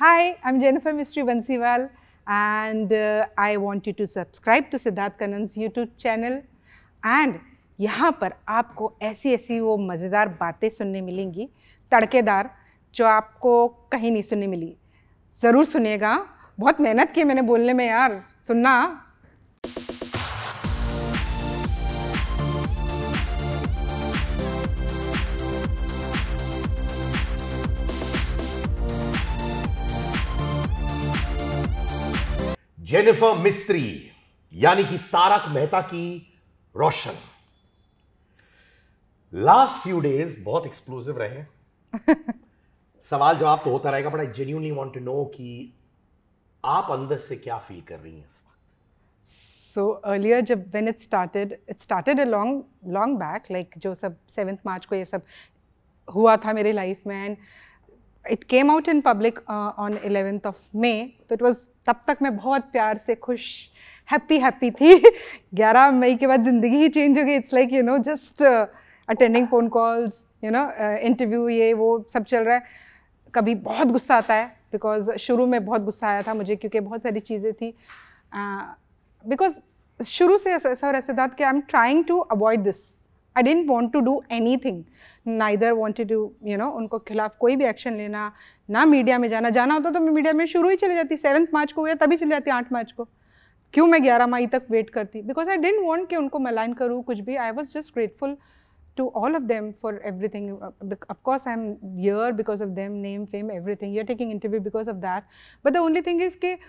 Hi, I'm Jennifer Mystery Vansiwal and uh, I want you to subscribe to Siddharth Kanan's YouTube channel and यहाँ पर आपको ऐसी ऐसी वो मज़ेदार बातें सुनने मिलेंगी तड़केदार जो आपको कहीं नहीं सुनने मिली ज़रूर सुनेगा बहुत मेहनत की मैंने बोलने में यार सुनना जेनिफर मिस्त्री यानी कि तारक मेहता की रोशन लास्ट फ्यू डेज बहुत एक्सक्लूसिव रहे सवाल जवाब तो होता रहेगा but I genuinely want to know कि आप अंदर से क्या फील कर रही हैं इस वक्त सो अर्लियर जब when it started it started a long long back like जो सब सेवेंथ मार्च को ये सब हुआ था मेरे लाइफ में and it came out in public on eleventh of May तो इट वॉज तब तक मैं बहुत प्यार से खुश हैप्पी हैप्पी थी ग्यारह मई के बाद ज़िंदगी ही चेंज हो गई it's like you know just attending phone calls you know interview ये वो सब चल रहा है कभी बहुत गुस्सा आता है बिकॉज शुरू में बहुत गुस्सा आया था मुझे क्योंकि बहुत सारी चीज़ें थी बिकॉज uh, शुरू से ऐसा हो रहा है कि I am trying to avoid this I don't want to do anything ना इधर वॉन्टेड टू यू नो उनको खिलाफ कोई भी एक्शन लेना ना मीडिया में जाना जाना होता तो मैं मीडिया में शुरू ही चली जाती सेवन्थ मार्च को या तभी चली जाती आठ मार्च को क्यों मैं ग्यारह मई तक वेट करती बिकॉज आई डेंट वॉन्ट कि उनको मलाइन करूँ कुछ भी I was just grateful them for everything of course I am here because of them name fame everything you are taking interview because of that but the only thing is that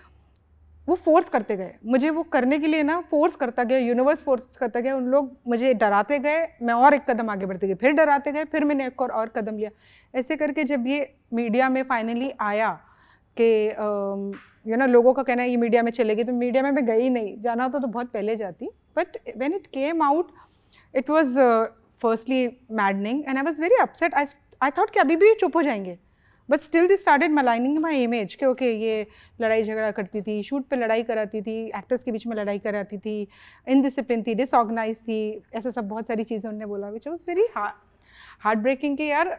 वो force करते गए मुझे वो करने के लिए ना force करता गया यूनिवर्स फोर्स करता गया उन लोग मुझे डराते गए मैं और एक कदम आगे बढ़ते गए फिर डराते गए फिर मैंने एक और और कदम लिया ऐसे करके जब ये मीडिया में फाइनली आया कि यू नो लोगों का कहना है ये मीडिया में चले गई तो मीडिया में मैं गई नहीं जाना होता तो, तो बहुत पहले जाती but when it came out it was firstly maddening and I was very upset I I thought कि अभी भी चुप हो जाएंगे but still they started maligning my image कि ओके ये लड़ाई झगड़ा करती थी शूट पे लड़ाई कराती थी एक्टर्स के बीच में लड़ाई कराती थी इनडिसिप्लिन थी डिसऑर्गनाइज थी ऐसा सब बहुत सारी चीज़ें उन्होंने बोला which was very hard breaking के यार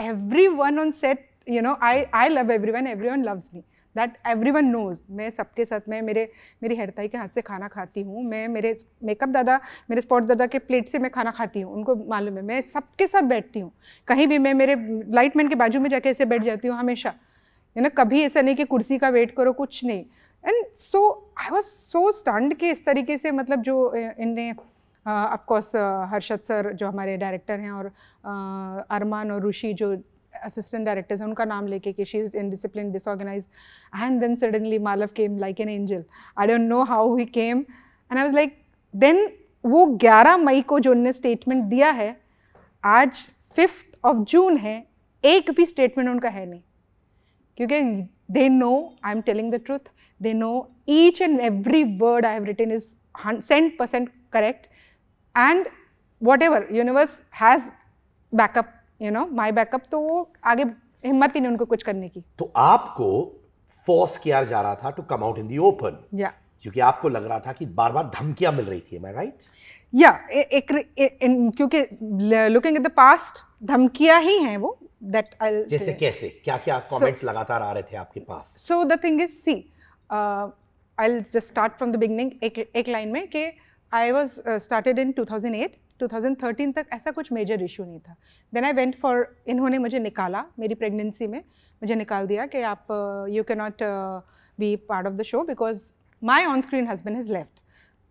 everyone on set you know I I love everyone everyone loves me that everyone knows मैं सबके साथ मैं मेरे मेरी हेरताई के हाथ से खाना खाती हूँ मैं मेरे मेकअप दादा मेरे स्पॉट दादा के प्लेट से मैं खाना खाती हूँ उनको मालूम है मैं सबके साथ बैठती हूँ कहीं भी मैं मेरे लाइट मैन के बाजू में जाके ऐसे बैठ जाती हूँ हमेशा यू ना कभी ऐसा नहीं कि कुर्सी का वेट करो कुछ नहीं and so I was so stunned कि इस तरीके से मतलब जो इनने ऑफकोर्स हर्षद सर जो हमारे डायरेक्टर हैं और अरमान और ऋषि जो असिस्टेंट डायरेक्टर्स हैं उनका नाम लेके कि she is indiscipline disorganise and then suddenly Malav came like an angel I don't know how he came and I was like then वो 11 मई को जो उनने स्टेटमेंट दिया है आज फिफ्थ ऑफ जून है एक भी स्टेटमेंट उनका है नहीं क्योंकि they know I am telling the truth they know each and every word I have written is hundred percent correct and whatever universe has backup you know my backup तो वो आगे हिम्मत ही नहीं उनको कुछ करने की तो आपको फोर्स किया जा रहा था to come out in the open या क्योंकि आपको लग रहा था कि बार बार धमकियां मिल रही थी राइट या एक क्योंकि लुकिंग एट द पास्ट धमकियां ही हैं वो दैट जैसे कैसे क्या क्या कमेंट्स so, लगातार आ रहे थे आपके पास so the thing is see I just start from the beginning एक एक लाइन में कि आई वाज स्टार्टेड इन 2008 2013 तक ऐसा कुछ मेजर इशू नहीं था देन आई वेंट फॉर इन्होंने मुझे निकाला मेरी प्रेगनेंसी में मुझे निकाल दिया कि आप you can not be part of the show because my on screen husband has left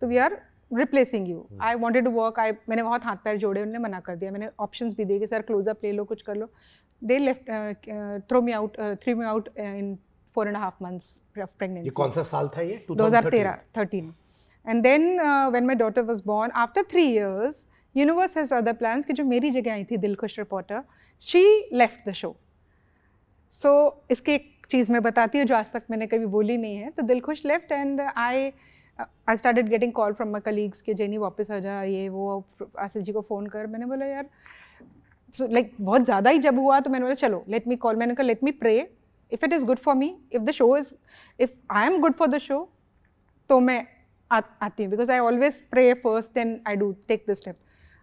तो we are replacing you I wanted to work I मैंने बहुत हाथ पैर जोड़े उन्होंने मना कर दिया मैंने ऑप्शन भी दिए कि सर क्लोजअप ले लो कुछ कर लो they left throw me out throw me out in four and half months pregnancy कौन सा साल था ये 2013 13 and then when my daughter was born after three years universe has other plans कि जो मेरी जगह आई थी Dilkhush Reporter she left the show so इसके एक चीज़ मैं बताती हूँ जो आज तक मैंने कभी बोली नहीं है तो Dilkhush left and I I started getting call from my colleagues कि जेनी वापस आ जा ये वो आसिल जी को फ़ोन कर मैंने बोला यार लाइक so, like, बहुत ज़्यादा ही जब हुआ तो मैंने बोला चलो लेट मी कॉल मैंने कहा let me pray if it is good for me if the show is if I am good for the show तो मैं आ, आती हूँ because I always pray first then I do take the step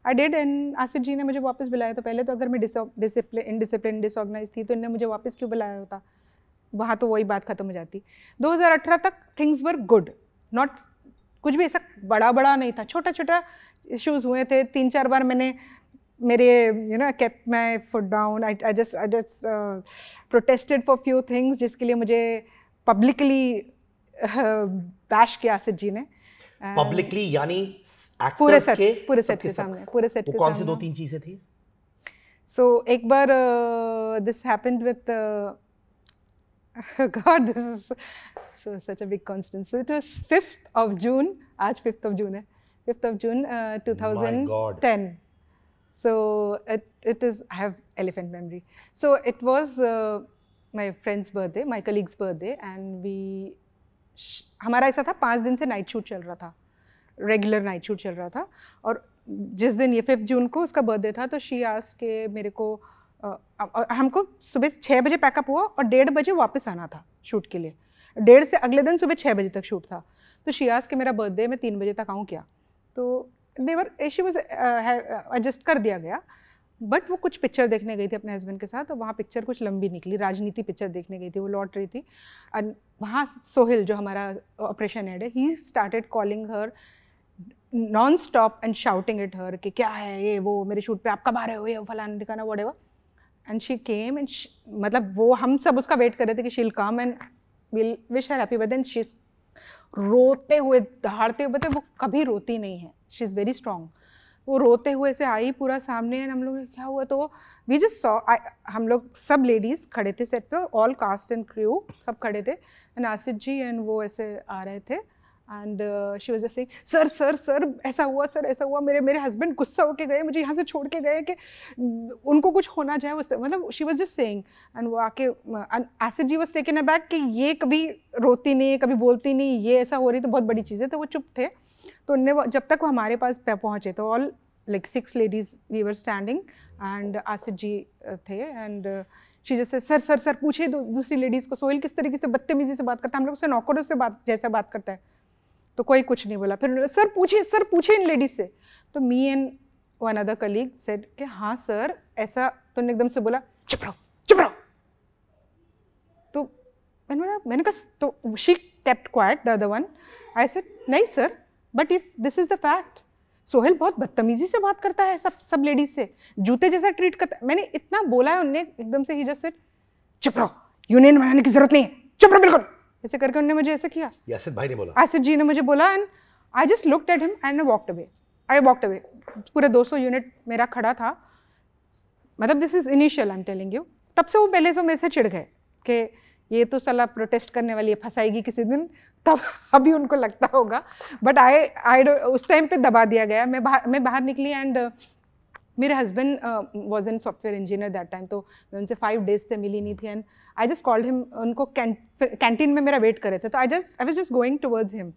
I did and Asif ji ने मुझे वापस बुलाया तो पहले तो अगर मैं डिसिप्लिन इनडिसिप्लिन डिसऑर्गनाइज थी तो इन्हें मुझे वापस क्यों बुलाया होता वहाँ तो वही बात ख़त्म हो जाती 2018 तक थिंग्स वर गुड नॉट कुछ भी ऐसा बड़ा बड़ा नहीं था छोटा छोटा इश्यूज़ हुए थे तीन चार बार मैंने मेरे you know kept my foot down I I just I just protested for few things जिसके लिए मुझे पब्लिकली बैश uh, किया आसिफ जी ने पब्लिकली यानी पूरे सेट के पूरे सेट के सामने पूरे सेट के कौन से दो तीन चीजें थी सो एक बार this happened with God this is so such a big coincidence it was 5th of June आज 5th ऑफ जून है 5th of June 2010 so it it is I have elephant memory so it was my friends birthday my colleagues birthday and we हमारा ऐसा था पांच दिन से night shoot चल रहा था रेगुलर नाइट शूट चल रहा था और जिस दिन ये फिफ्थ जून को उसका बर्थडे था तो शी आस के मेरे को हमको सुबह छः बजे पैकअप हुआ और डेढ़ बजे वापस आना था शूट के लिए डेढ़ से अगले दिन सुबह छः बजे तक शूट था तो शियाज के मेरा बर्थडे मैं तीन बजे तक आऊँ क्या तो देवर शी वॉज एडजस्ट कर दिया गया बट वो कुछ पिक्चर देखने गई थी अपने हस्बैंड के साथ तो वहाँ पिक्चर कुछ लंबी निकली राजनीति पिक्चर देखने गई थी वो लौट रही थी एंड वहाँ सोहिल जो हमारा ऑपरेशन हेड है he started calling her non stop and shouting it her कि क्या है ये वो मेरे शूट पे आप कब आ रहे हो ये फलाना ढिकाना whatever and she came and मतलब वो हम सब उसका वेट कर रहे थे कि she'll come and will wish her happy but she रोते हुए दहाड़ते हुए बताए वो कभी रोती नहीं है शी इज़ वेरी स्ट्रांग वो रोते हुए ऐसे आई पूरा सामने एंड हम लोग क्या हुआ तो वो वी जस्ट सॉ हम लोग सब लेडीज़ खड़े थे सेट पे और ऑल कास्ट एंड क्रू सब खड़े थे एंड आसिफ जी एंड वो ऐसे आ रहे थे एंड शी वॉज जैसे सर सर सर ऐसा हुआ सर ऐसा हुआ मेरे मेरे हस्बैंड गुस्सा होके गए मुझे यहाँ से छोड़ के गए कि उनको कुछ होना चाहे उस मतलब she was just saying and वो आके Asit ji was taken back कि ये कभी रोती नहीं कभी बोलती नहीं ये ऐसा हो रही तो बहुत बड़ी चीज़ है तो वो चुप थे तो उनने जब तक वो हमारे पास पहुँचे तो all like six ladies we were standing and Asif ji uh, थे एंड शी जैसे सर सर सर पूछे दूसरी लेडीज़ को सोहेल किस तरीके से बदतमीजी से बात करता है हम लोग उससे नौकरों से बात जैसा बात करता है तो कोई कुछ नहीं बोला फिर सर पूछे सर पूछे इन लेडीज से तो me and one other colleague said कि हाँ सर ऐसा तो एकदम से बोला चुप रहो चुप रहो तो मैंने बोला मैंने कहा तो she kept quiet the other one I said नहीं sir but if this is the fact Sohail बहुत बदतमीजी से बात करता है सब सब लेडीज से जूते जैसा ट्रीट करता मैंने इतना बोला है उनने एकदम से ही जस्ट सेड चुप रहो यूनियन बनाने की जरूरत नहीं है चुप रहो बिल्कुल ऐसे करके उन्होंने मुझे ऐसे किया यासिद भाई ने बोला आसिद जी ने मुझे बोला and I just looked at him and walk away I walk away पूरा 200 यूनिट मेरा खड़ा था मतलब this is initial I am telling you तब से वो पहले तो मेरे से चिढ़ गए कि ये तो सलाह प्रोटेस्ट करने वाली है फंसाएगी किसी दिन तब अभी उनको लगता होगा बट आई आई उस टाइम पे दबा दिया गया मैं बाहर मैं बाहर निकली एंड मेरे husband was an software engineer that time तो मैं उनसे फाइव डेज से मिली नहीं थी and I just called him उनको कैंटीन में मेरा वेट कर रहे थे तो I just I was just going towards him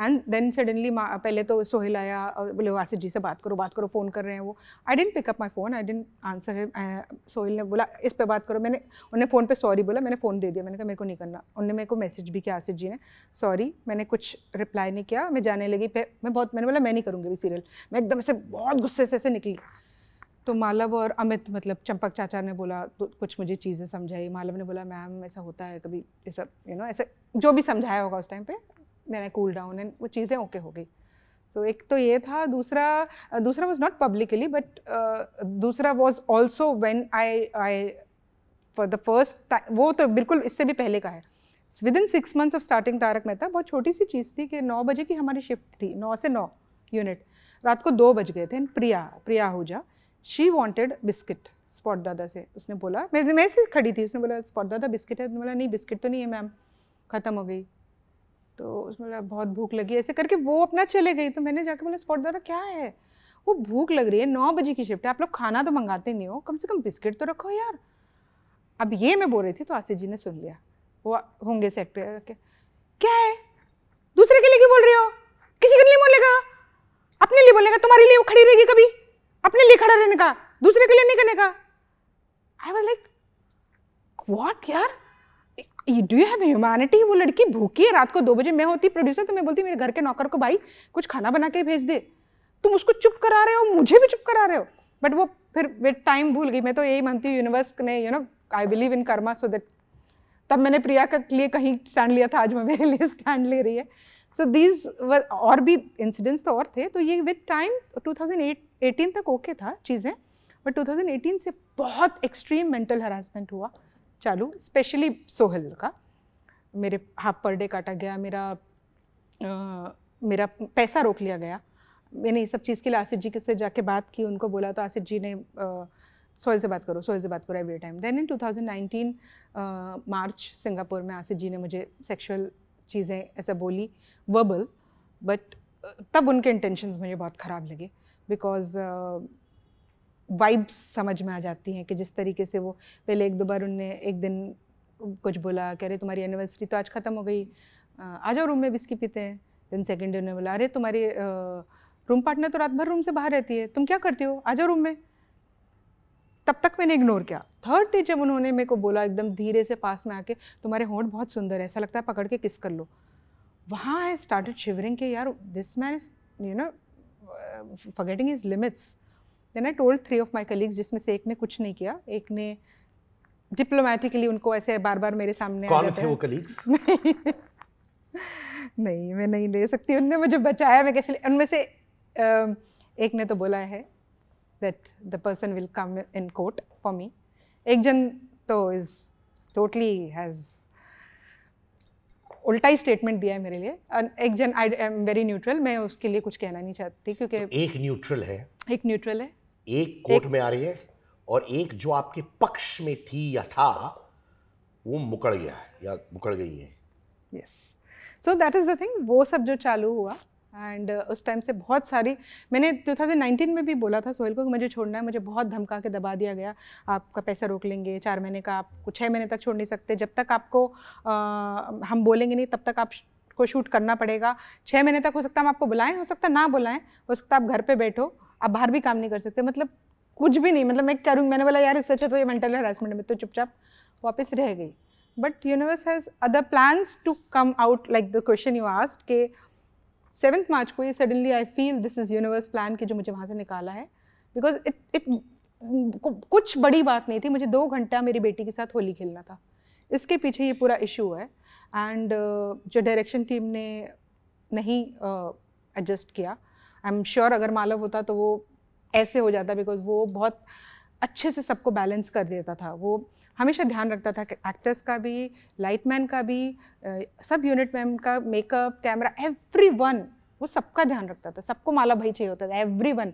and then suddenly पहले तो सोहेल आया और बोले वासिद जी से बात करो बात करो फ़ोन कर रहे हैं वो I didn't pick up my phone I didn't answer है सोहेल ने बोला इस पर बात करो मैंने उन्हें फ़ोन पर सॉरी बोला मैंने फ़ोन दे दिया मैंने कहा मेरे को नहीं करना उन्होंने मेरे को मैसेज भी किया आसिद जी ने सॉरी मैंने कुछ रिप्लाई नहीं किया मैं जाने लगी मैं बहुत मैंने बोला मैं नहीं करूँगी सीरियल मैं एकदम से बहुत गुस्से से ऐसे निकली तो मालव और अमित मतलब चंपक चाचा ने बोला तो कुछ मुझे चीज़ें समझाई मालव ने बोला मैम ऐसा होता है कभी ऐसा यू नो ऐसा जो भी समझाया होगा उस टाइम पे then I cool down and वो चीज़ें ओके हो गई सो एक तो ये था दूसरा दूसरा वॉज नॉट पब्लिकली बट दूसरा was also when I I for the first time वो तो बिल्कुल इससे भी पहले का है with in six months of starting Taarak Mehta बहुत छोटी सी चीज़ थी कि नौ बजे की हमारी शिफ्ट थी नौ से नौ यूनिट रात को दो बज गए थे Priya Priya Ahuja she wanted biscuit spot दादा से उसने बोला मैं मैं से खड़ी थी उसने बोला स्पॉट दादा बिस्किट है उसने तो बोला नहीं बिस्किट तो नहीं है मैम ख़त्म हो गई तो उसने बोला बहुत भूख लगी ऐसे करके वो अपना चले गई तो मैंने जाके बोला स्पॉट दादा क्या है वो भूख लग रही है नौ बजे की शिफ्ट है आप लोग खाना तो मंगाते नहीं हो कम से कम बिस्किट तो रखो यार अब ये मैं बोल रही थी तो आसिफ जी ने सुन लिया वो होंगे सेट पे क्या क्या है दूसरे के लिए क्यों बोल रहे हो किसी के लिए बोलेगा अपने लिए बोलेगा तुम्हारे लिए वो खड़ी रहेगी कभी अपने लिए खड़ा रहने का दूसरे के लिए नहीं करने का आई वॉज लाइक वॉट यार डू यू हैव ह्यूमैनिटी वो लड़की भूखी है रात को दो बजे मैं होती प्रोड्यूसर तो मैं बोलती मेरे घर के नौकर को भाई कुछ खाना बना के भेज दे तुम उसको चुप करा रहे हो मुझे भी चुप करा रहे हो बट वो फिर विद टाइम भूल गई मैं तो यही मानती हूँ यूनिवर्स ने you know I believe in karma so that तब मैंने प्रिया के लिए कहीं स्टैंड लिया था आज मैं मेरे लिए स्टैंड ले रही है सो दीज और भी इंसिडेंट्स तो और थे तो ये विद टाइम 2018 तक ओके था चीज़ें बट 2018 से बहुत एक्सट्रीम मेंटल हरासमेंट हुआ चालू स्पेशली सोहल का मेरे हाफ पर डे काटा गया मेरा आ, मेरा पैसा रोक लिया गया मैंने ये सब चीज़ के लिए आसिफ जी के से जाके बात की उनको बोला तो आसिफ जी ने सोहेल से बात करो सोहेल से बात करो every time then in 2019 March Singapore में आसिफ जी ने मुझे सेक्सुअल चीज़ें ऐसा बोली वर्बल बट तब उनके इंटेंशंस मुझे बहुत ख़राब लगे बिकॉज वाइब्स समझ में आ जाती हैं कि जिस तरीके से वो पहले एक दो बार उनने एक दिन कुछ बोला कह रहे तुम्हारी एनिवर्सरी तो आज ख़त्म हो गई आ जाओ रूम में बिस्की पीते हैं दिन सेकेंड डे उन्होंने बोला अरे तुम्हारी रूम पार्टनर तो रात भर रूम से बाहर रहती है तुम क्या करती हो आ जाओ रूम में तब तक मैंने इग्नोर किया थर्ड डे जब उन्होंने मेरे को बोला एकदम धीरे से पास में आके तुम्हारे होंठ बहुत सुंदर है ऐसा लगता है पकड़ के किस कर लो वहाँ आई स्टार्टेड शिवरिंग के यार this man is you know forgetting is limits then I told three of my colleagues जिसमें से एक ने कुछ नहीं किया एक ने डिप्लोमेटिकली उनको ऐसे बार बार मेरे सामने कौन थे वो कलीग्स नहीं मैं नहीं ले सकती उनने मुझे बचाया मैं कैसे उनमें से um, एक ने तो बोला है that the person will come in court for me. Ekjan तो इज टोटली हैज़ उल्टा ही स्टेटमेंट दिया है मेरे लिए एक जन आई एम वेरी न्यूट्रल मैं उसके लिए कुछ कहना नहीं चाहती क्योंकि तो एक न्यूट्रल है एक न्यूट्रल है एक कोर्ट में आ रही है और एक जो आपके पक्ष में थी या था वो मुकड़ गया या मुकड़ गई है yes so that is the thing वो सब जो चालू हुआ एंड uh, उस टाइम से बहुत सारी मैंने 2019 में भी बोला था सोहेल को कि मुझे छोड़ना है मुझे बहुत धमका के दबा दिया गया आपका पैसा रोक लेंगे चार महीने का कुछ छः महीने तक छोड़ नहीं सकते जब तक आपको आ, हम बोलेंगे नहीं तब तक आप को शूट करना पड़ेगा छः महीने तक हो सकता है हम आपको बुलाएं हो सकता ना बुलाएं हो सकता आप घर पर बैठो आप बाहर भी काम नहीं कर सकते मतलब कुछ भी नहीं मतलब मैं करूँ मैंने बोला यार सच अच्छा है तो ये मेंटल हरासमेंट में तो चुपचाप वापस रह गई but universe has other plans to come out like the question you asked के सेवन्थ मार्च को ये suddenly I feel this is universe plan की जो मुझे वहाँ से निकाला है बिकॉज इट इट कुछ बड़ी बात नहीं थी मुझे दो घंटा मेरी बेटी के साथ होली खेलना था इसके पीछे ये पूरा इशू है एंड uh, जो डायरेक्शन टीम ने नहीं एडजस्ट uh, किया आई एम श्योर अगर मालव होता तो वो ऐसे हो जाता बिकॉज वो बहुत अच्छे से सबको बैलेंस कर देता था वो हमेशा ध्यान रखता था एक्टर्स का भी लाइटमैन का भी सब यूनिट मैम का मेकअप कैमरा एवरी वन वो सबका ध्यान रखता था सबको माला भाई चाहिए होता था एवरी वन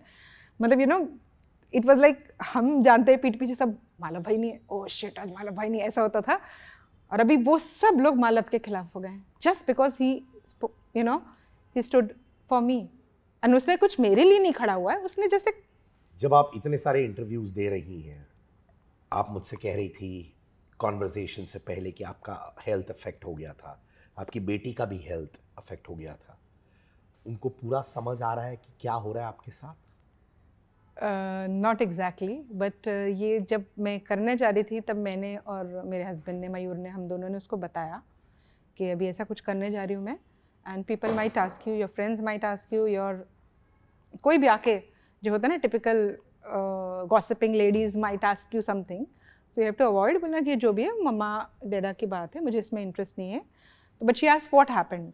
मतलब you know it was like हम जानते हैं पीठ पीछे सब माला भाई नहीं है ओ oh शेट आज माला भाई नहीं ऐसा होता था और अभी वो सब लोग मालव के खिलाफ हो गए just because he you know he stood for me and उसने कुछ मेरे लिए नहीं खड़ा हुआ है उसने जैसे जब आप इतने सारे इंटरव्यूज दे रही हैं आप मुझसे कह रही थी कॉन्वर्जेसन से पहले कि आपका हेल्थ अफेक्ट हो गया था आपकी बेटी का भी हेल्थ अफेक्ट हो गया था उनको पूरा समझ आ रहा है कि क्या हो रहा है आपके साथ नॉट एग्जैक्टली बट ये जब मैं करने जा रही थी तब मैंने और मेरे हस्बैंड ने मयूर ने हम दोनों ने उसको बताया कि अभी ऐसा कुछ करने जा रही हूँ मैं and people my task you your friends my task you your कोई भी आके जो होता है ना typical gossiping ladies my task you something so you have to avoid बोलना कि जो भी है मम्मा डेडा की बात है मुझे इसमें इंटरेस्ट नहीं है तो but she ask what happened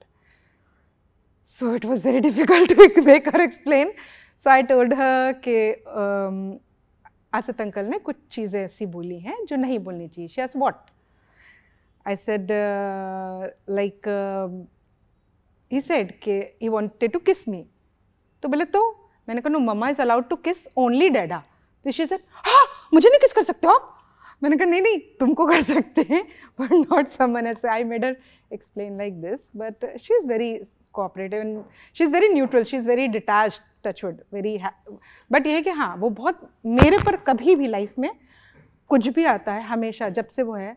so it was very difficult make her explain so I told her के आसत अंकल ने कुछ चीज़ें ऐसी बोली हैं जो नहीं बोलनी चाहिए शी आस what I said like he said के ही वॉन्टेड टू किस मी तो बोले तो मैंने कहा no mamma is allowed to kiss only dada तो शी सर हाँ मुझे नहीं किस कर सकते हो आप मैंने कहा नहीं नहीं तुमको कर सकते हैं but not summon as I made her explain like this but she is very cooperative and she is very neutral she is very detach touchwood very but ये है कि हाँ वो बहुत मेरे पर कभी भी लाइफ में कुछ भी आता है हमेशा जब से वो है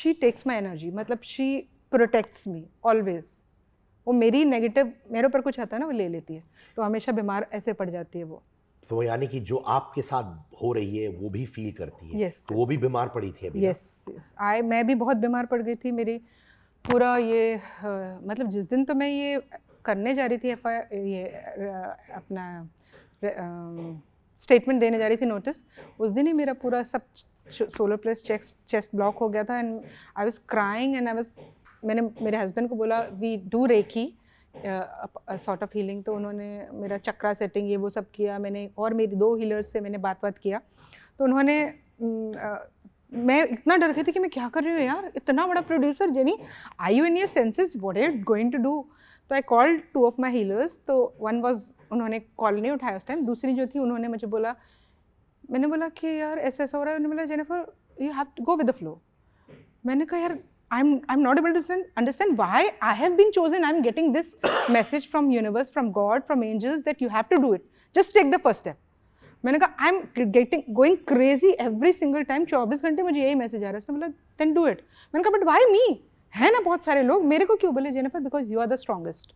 शी टेक्स माई एनर्जी मतलब शी प्रोटेक्ट्स मी ऑलवेज वो मेरी नेगेटिव मेरे ऊपर कुछ आता है ना वो ले लेती है तो हमेशा बीमार ऐसे पड़ जाती है वो तो यानी कि जो आपके साथ हो रही है वो भी फील करती है yes, तो वो भी बीमार पड़ी थी अभी यस yes, आई मैं भी बहुत बीमार पड़ गई थी मेरी पूरा ये आ, मतलब जिस दिन तो मैं ये करने जा रही थी एफ ये अपना स्टेटमेंट देने जा रही थी नोटिस उस दिन ही मेरा पूरा सब सोलर प्लेस चेस्ट ब्लॉक हो गया था and I was crying and I was मैंने मेरे हस्बैंड को बोला we do reiki sort of healing तो उन्होंने मेरा चक्रा सेटिंग ये वो सब किया मैंने और मेरी दो हीलर्स से मैंने बात बात किया तो उन्होंने मैं इतना डर गई थी कि मैं क्या कर रही हूँ यार इतना बड़ा producer Jenny I you in your senses what it going to do तो I call two of my healers तो वन वॉज उन्होंने कॉल नहीं उठाया उस टाइम दूसरी जो थी उन्होंने मुझे बोला मैंने बोला कि यार ऐसा ऐसा हो रहा है उन्होंने बोला Jennifer you have to go with the flow मैंने कहा यार I'm, I'm not able to understand why I have been chosen. I'm getting this message from universe, from God, from angels that you have to do it. Just take the first step. मैंने कहा I am getting going crazy every single time चौबीस घंटे मुझे यही message आ रहा है उसने बोला देन डू इट मैंने कहा बट वाई मी है ना बहुत सारे लोग मेरे को क्यों बोले Jennifer because you are the strongest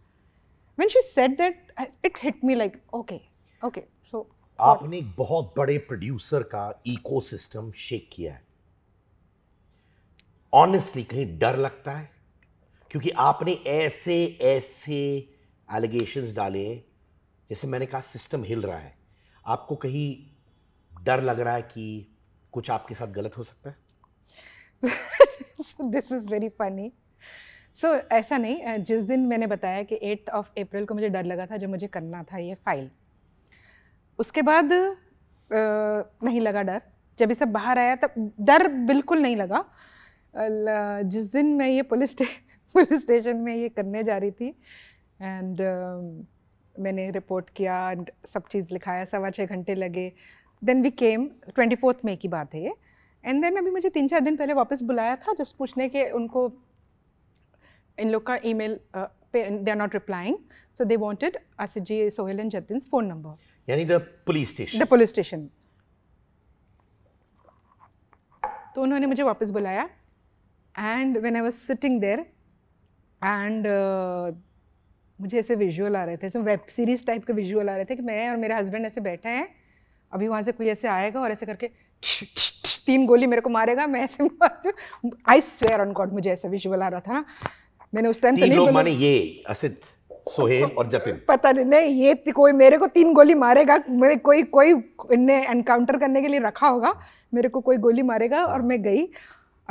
when she said that it hit me like okay okay so आपने एक बहुत बड़े प्रोड्यूसर का इकोसिस्टम शेक किया है ऑनेस्टली कहीं डर लगता है क्योंकि आपने ऐसे ऐसे एलिगेशंस डाले जैसे मैंने कहा सिस्टम हिल रहा है आपको कहीं डर लग रहा है कि कुछ आपके साथ गलत हो सकता है this is very funny so ऐसा नहीं जिस दिन मैंने बताया कि एट्थ ऑफ अप्रैल को मुझे डर लगा था जो मुझे करना था ये फाइल उसके बाद नहीं लगा डर जब ये सब बाहर आया तब डर बिल्कुल नहीं लगा जिस दिन मैं ये पुलिस पुलिस स्टेशन में ये करने जा रही थी एंड uh, um, मैंने रिपोर्ट किया एंड सब चीज़ लिखाया सवा छः घंटे लगे then we came twenty fourth May की बात है ये एंड देन अभी मुझे तीन चार दिन पहले वापस बुलाया था जस्ट पूछने के उनको इन लोग का ई mail they are not replying so they wanted wanted ji Sohail and Jatin phone number यानी the police station the police station तो उन्होंने मुझे वापस बुलाया and when I was sitting there and मुझे ऐसे विजुअल आ रहे थे ऐसे वेब सीरीज टाइप के विजुअल आ रहे थे कि मैं और मेरे हस्बैंड ऐसे बैठे हैं अभी वहाँ से कोई ऐसे आएगा और ऐसे करके तीन गोली मेरे को मारेगा मैं ऐसे आई स्वेयर ऑन गॉड मुझे ऐसा विजुअल आ रहा था ना मैंने उस टाइम तो नहीं माने ये असित सोहेल और जतिन पता नहीं नहीं ये तो कोई मेरे को तीन गोली मारेगा मेरे कोई कोई इनने एनकाउंटर करने के लिए रखा होगा मेरे को कोई गोली मारेगा और मैं गई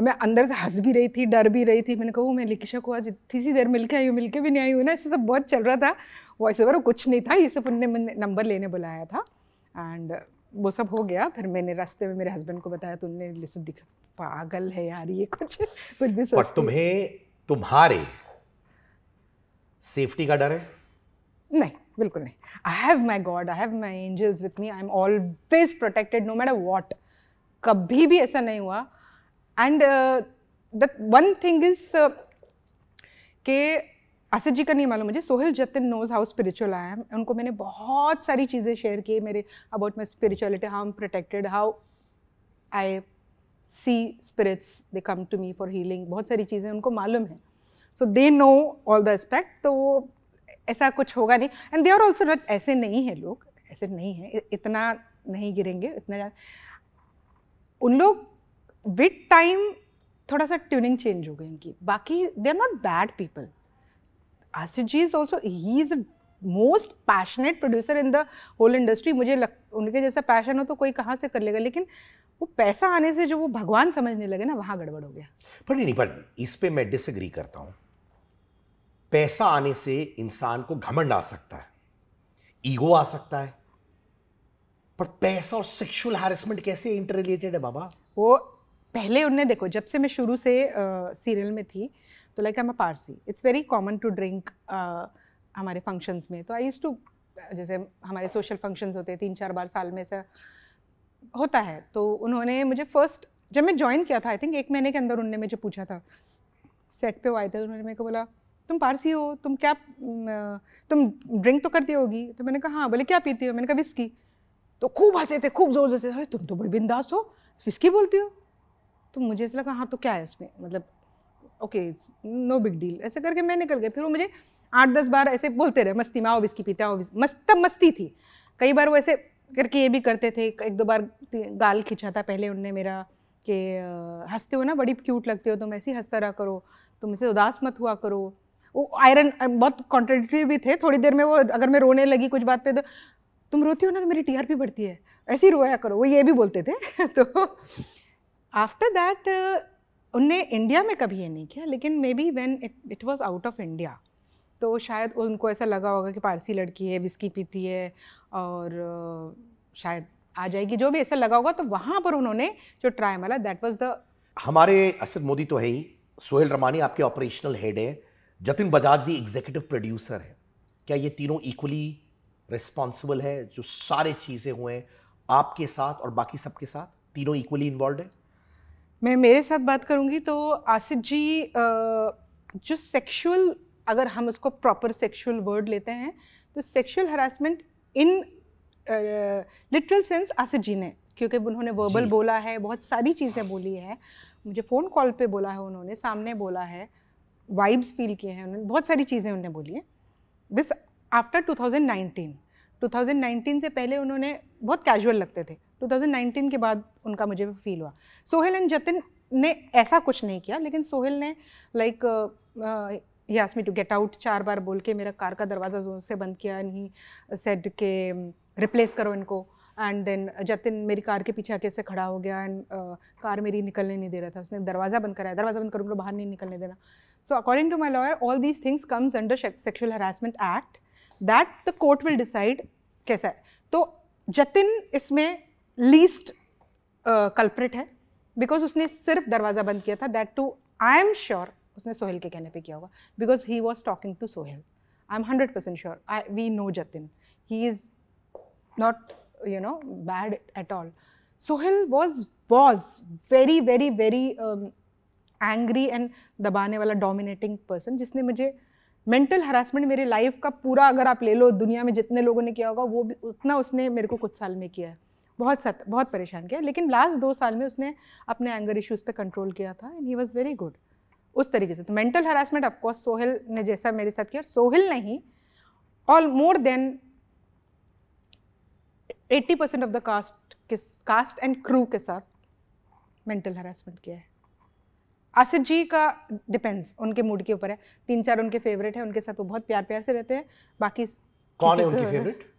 मैं अंदर से हंस भी रही थी डर भी रही थी मैंने कहा मैं लिखिशा को आज इतनी सी देर मिल के आई हूँ मिल के भी नहीं आई हूँ ना इससे सब बहुत चल रहा था वॉइस ओवर कुछ नहीं था ये सब उनने नंबर लेने बुलाया था एंड वो सब हो गया फिर मैंने रास्ते में मेरे हस्बैंड को बताया तो उनने जैसे दिख पागल है यार ये कुछ कुछ भी पर तुम्हें तुम्हारे सेफ्टी का डर है नहीं बिल्कुल नहीं I have my God I have my angels with me I am always protected no matter what कभी भी ऐसा नहीं हुआ and the one thing is के आसिफ जी का नहीं मालूम मुझे Sohail Jatin knows how spiritual I am उनको मैंने बहुत सारी चीज़ें शेयर की मेरे about my spirituality how am protected how I see spirits they come to me for healing बहुत सारी चीज़ें उनको मालूम है so they know all the aspect तो वो ऐसा कुछ होगा नहीं and they are also not ऐसे नहीं है लोग ऐसे नहीं है इतना नहीं गिरेंगे इतना उन लोग विद टाइम थोड़ा सा ट्यूनिंग चेंज हो गई इनकी बाकी they are not bad people Asit ji is also he is most passionate producer in the whole industry मुझे लग उनके जैसा पैशन हो तो कोई कहाँ से कर लेगा लेकिन वो पैसा आने से जो वो भगवान समझने लगे ना वहाँ गड़बड़ हो गया पर नहीं पर इस पर मैं डिसग्री करता हूँ पैसा आने से इंसान को घमंड आ सकता है ईगो आ सकता है पर पैसा और सेक्सुअल हैरेसमेंट कैसे इंटर रिलेटेड है बाबा वो पहले उनने देखो जब से मैं शुरू से सीरियल uh, में थी तो like I am a Parsi it's very common to drink हमारे फंक्शंस में तो आई यूज़ टू जैसे हमारे सोशल फंक्शंस होते हैं तीन चार बार साल में ऐसा होता है तो उन्होंने मुझे फर्स्ट जब मैं ज्वाइन किया था आई थिंक एक महीने के अंदर उनने मुझे पूछा था सेट पे आए थे तो उन्होंने मेरे को बोला तुम पारसी हो तुम क्या तुम ड्रिंक तो करती होगी तो मैंने कहा हाँ बोले क्या पीती हो मैंने कहा विस्की तो खूब हंसे थे खूब जोर जोर से अरे तुम तो बड़ी बिंदास हो विस्की बोलती हो तो मुझे ऐसा लगा हाँ तो क्या है उसमें मतलब ओके नो बिग डील ऐसे करके मैं निकल गया फिर वो मुझे आठ दस बार ऐसे बोलते रहे मस्ती माओ बिस्की पीता हो मस्त तब मस्ती थी कई बार वो ऐसे करके ये भी करते थे एक दो बार गाल खींचा था पहले उनने मेरा कि हंसते हो ना बड़ी क्यूट लगते हो तुम ऐसे ही हंसता रहा करो तुम इसे उदास मत हुआ करो वो आयरन बहुत कॉन्ट्रेडिक्टरी भी थे थोड़ी देर में वो अगर मैं रोने लगी कुछ बात पे तो तुम रोती हो ना तो मेरी टीआरपी बढ़ती है ऐसे ही रोया करो वो ये भी बोलते थे तो आफ्टर दैट uh, उनने इंडिया में कभी ये नहीं किया लेकिन maybe when it it was out of India तो शायद उनको ऐसा लगा होगा कि पारसी लड़की है विस्की पीती है और uh, शायद आ जाएगी जो भी ऐसा लगा होगा तो वहाँ पर उन्होंने जो ट्राई मारा दैट वॉज द हमारे असद मोदी तो है ही सोहेल रमानी आपके ऑपरेशनल हेड है जतिन बजाज भी एग्जीक्यूटिव प्रोड्यूसर है क्या ये तीनों इक्वली रिस्पॉन्सिबल है जो सारे चीज़ें हुए हैं आपके साथ और बाकी सबके साथ तीनों इक्वली इन्वॉल्व है मैं मेरे साथ बात करूँगी तो आसिफ जी जो सेक्शुअल अगर हम उसको प्रॉपर सेक्शुअल वर्ड लेते हैं तो sexual harassment in literal sense Asit ji ने क्योंकि उन्होंने वर्बल बोला है बहुत सारी चीज़ें बोली है मुझे फ़ोन कॉल पे बोला है उन्होंने सामने बोला है वाइब्स फील किए हैं उन्होंने बहुत सारी चीज़ें उन्होंने बोली हैं दिस आफ्टर 2019 2019 से पहले उन्होंने बहुत कैजुअल लगते थे 2019 के बाद उनका मुझे फील हुआ सोहेल एंड जतिन ने ऐसा कुछ नहीं किया लेकिन सोहेल ने like he me to get out चार बार बोल के मेरा कार का दरवाज़ा जोर से बंद किया नहीं सेड के रिप्लेस करो इनको एंड देन जतिन मेरी कार के पीछे आके से खड़ा हो गया एंड uh, कार मेरी निकलने नहीं दे रहा था उसने दरवाज़ा बंद कराया दरवाज़ा बंद करो बाहर नहीं निकलने देना so according to my lawyer all these things comes under sexual harassment act that the court will decide कैसा है तो जतिन इसमें लीस्ट कल्प्रिट uh, है बिकॉज उसने सिर्फ दरवाज़ा बंद किया था that too I am sure उसने सोहेल के कहने पे किया होगा because he was talking to Sohail I am hundred percent sure I we know Jatin he is not you no bad at all Sohail was was very very very angry and दबाने वाला dominating person जिसने मुझे मेंटल हरासमेंट मेरे life का पूरा अगर आप ले लो दुनिया में जितने लोगों ने किया होगा वो भी उतना उसने मेरे को कुछ साल में किया है बहुत सत बहुत परेशान किया लेकिन लास्ट दो साल में उसने अपने एंगर इश्यूज़ पे कंट्रोल किया था and he was very good उस तरीके से तो मेंटल हरासमेंट ऑफकोर्स सोहेल ने जैसा मेरे साथ किया सोहेल नहीं all more than eighty percent of the cast के कास्ट एंड क्रू के साथ मेंटल हरासमेंट किया है आसिफ जी का डिपेंड्स उनके मूड के ऊपर है तीन चार उनके फेवरेट है उनके साथ वो बहुत प्यार प्यार से रहते हैं बाकी कौन है उनकी फेवरेट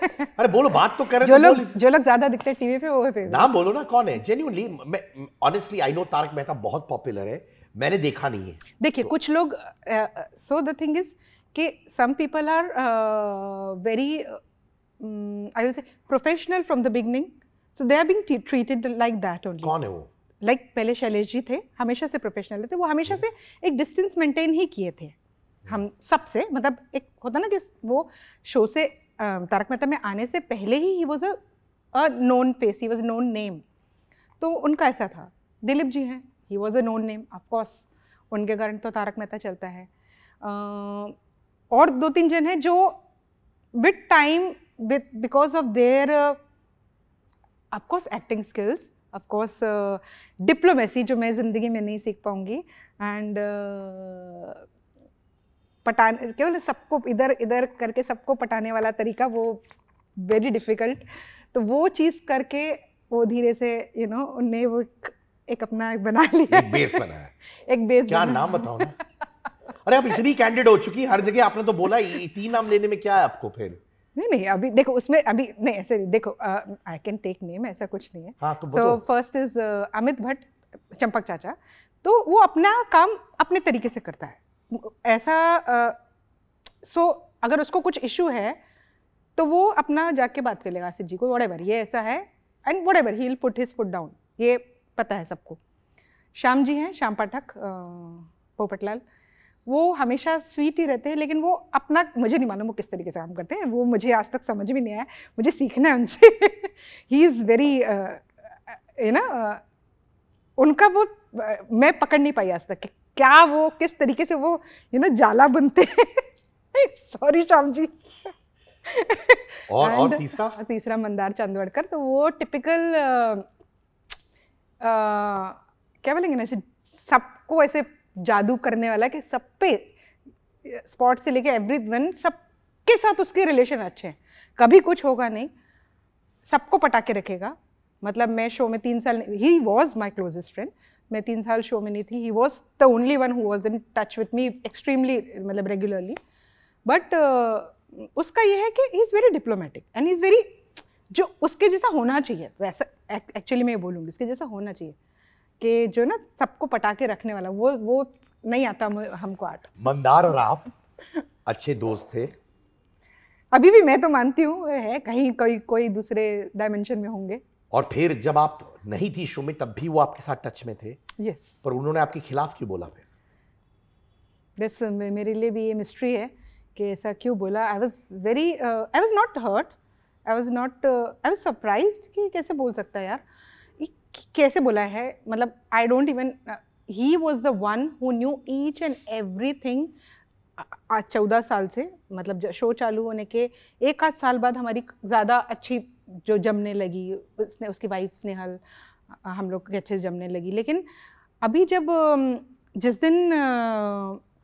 अरे बोलो बात तो कर रहे जो तो लोग जो लोग ज्यादा दिखते हैं टीवी पे वो पे नाम बोलो ना कौन है जेन्यूनली मैं honestly I know Taarak Mehta बहुत पॉपुलर है मैंने देखा नहीं है देखिए तो, कुछ लोग सो द थिंग इज कि some people are very I will say professional from the beginning so they are being treated like that only कौन है वो लाइक like, पहले शैलेश जी थे हमेशा से प्रोफेशनल थे वो हमेशा हम्म। से एक डिस्टेंस मेंटेन ही किए थे hmm. हम सबसे मतलब एक होता ना कि वो शो से तारक मेहता में आने से पहले ही he was a known face he was a known name तो उनका ऐसा था दिलीप जी हैं he was a known name of course उनके कारण तो तारक मेहता चलता है uh, और दो तीन जन हैं जो with time with because of their of course acting skills of course diplomacy जो मैं ज़िंदगी में नहीं सीख पाऊँगी एंड uh, पटाने केवल सबको इधर इधर करके सबको पटाने वाला तरीका वो वेरी डिफ़िकल्ट तो वो चीज़ करके वो धीरे से यू नो उनने वो एक, एक अपना एक बना लिया एक बेस बनाया एक बेस क्या नाम बताओ ना अरे आप इतनी कैंडिड हो चुकी हर जगह आपने तो बोला तीन नाम लेने में क्या है आपको फिर नहीं नहीं अभी देखो उसमें अभी नहीं ऐसे देखो आई कैन टेक नेम ऐसा कुछ नहीं है so first is Amit Bhatt Champak Chacha तो वो अपना काम अपने तरीके से करता है ऐसा सो so, अगर उसको कुछ इशू है तो वो अपना जाके बात कर लेगा आसिफ जी को वट एवर ये ऐसा है and what ever he put his foot down ये पता है सबको श्याम जी हैं श्याम पाठक पोपटलाल वो हमेशा स्वीट ही रहते हैं लेकिन वो अपना मुझे नहीं मालूम वो किस तरीके से काम करते हैं वो मुझे आज तक समझ भी नहीं आया मुझे सीखना है उनसे ही इज़ वेरी यू ना उनका वो मैं पकड़ नहीं पाई आज तक क्या वो किस तरीके से वो यू नो जाला बनते हैं सॉरी श्याम जी और और तीसरा हाँ, तीसरा मंदार चंदवड़कर तो वो टिपिकल आ, आ, क्या बोलेंगे ना सबको ऐसे जादू करने वाला कि सब पे स्पॉट से लेके एवरी वन सबके साथ उसके रिलेशन अच्छे हैं कभी कुछ होगा नहीं सबको पटाके रखेगा मतलब मैं शो में तीन साल he was my closest friend मैं तीन साल शो में नहीं थी he was the only one who was in touch with me extremely मतलब रेगुलरली बट uh, उसका यह है कि he is very diplomatic and is very जो उसके जैसा होना चाहिए वैसा एक्चुअली मैं ये बोलूँगी उसके जैसा होना चाहिए कि जो ना सबको पटा के रखने वाला वो वो नहीं आता हमको आर्ट मंदार और आप अच्छे दोस्त थे अभी भी मैं तो मानती हूँ है कहीं कोई कोई दूसरे डायमेंशन में होंगे और फिर जब आप नहीं थी शो में तब भी वो आपके साथ टच में थे यस yes. पर उन्होंने आपके खिलाफ क्यों बोला फिर दैट्स मेरे लिए भी ये मिस्ट्री है कि ऐसा क्यों बोला I was very I was not hurt I was not I was surprised कि कैसे बोल सकता है यार कैसे बोला है मतलब I don't even he was the one who knew each and every thing चौदह साल से मतलब शो चालू होने के एक आध साल बाद हमारी ज़्यादा अच्छी जो जमने लगी उसने उसकी वाइफ स्नेहल हम लोग के अच्छे से जमने लगी लेकिन अभी जब जिस दिन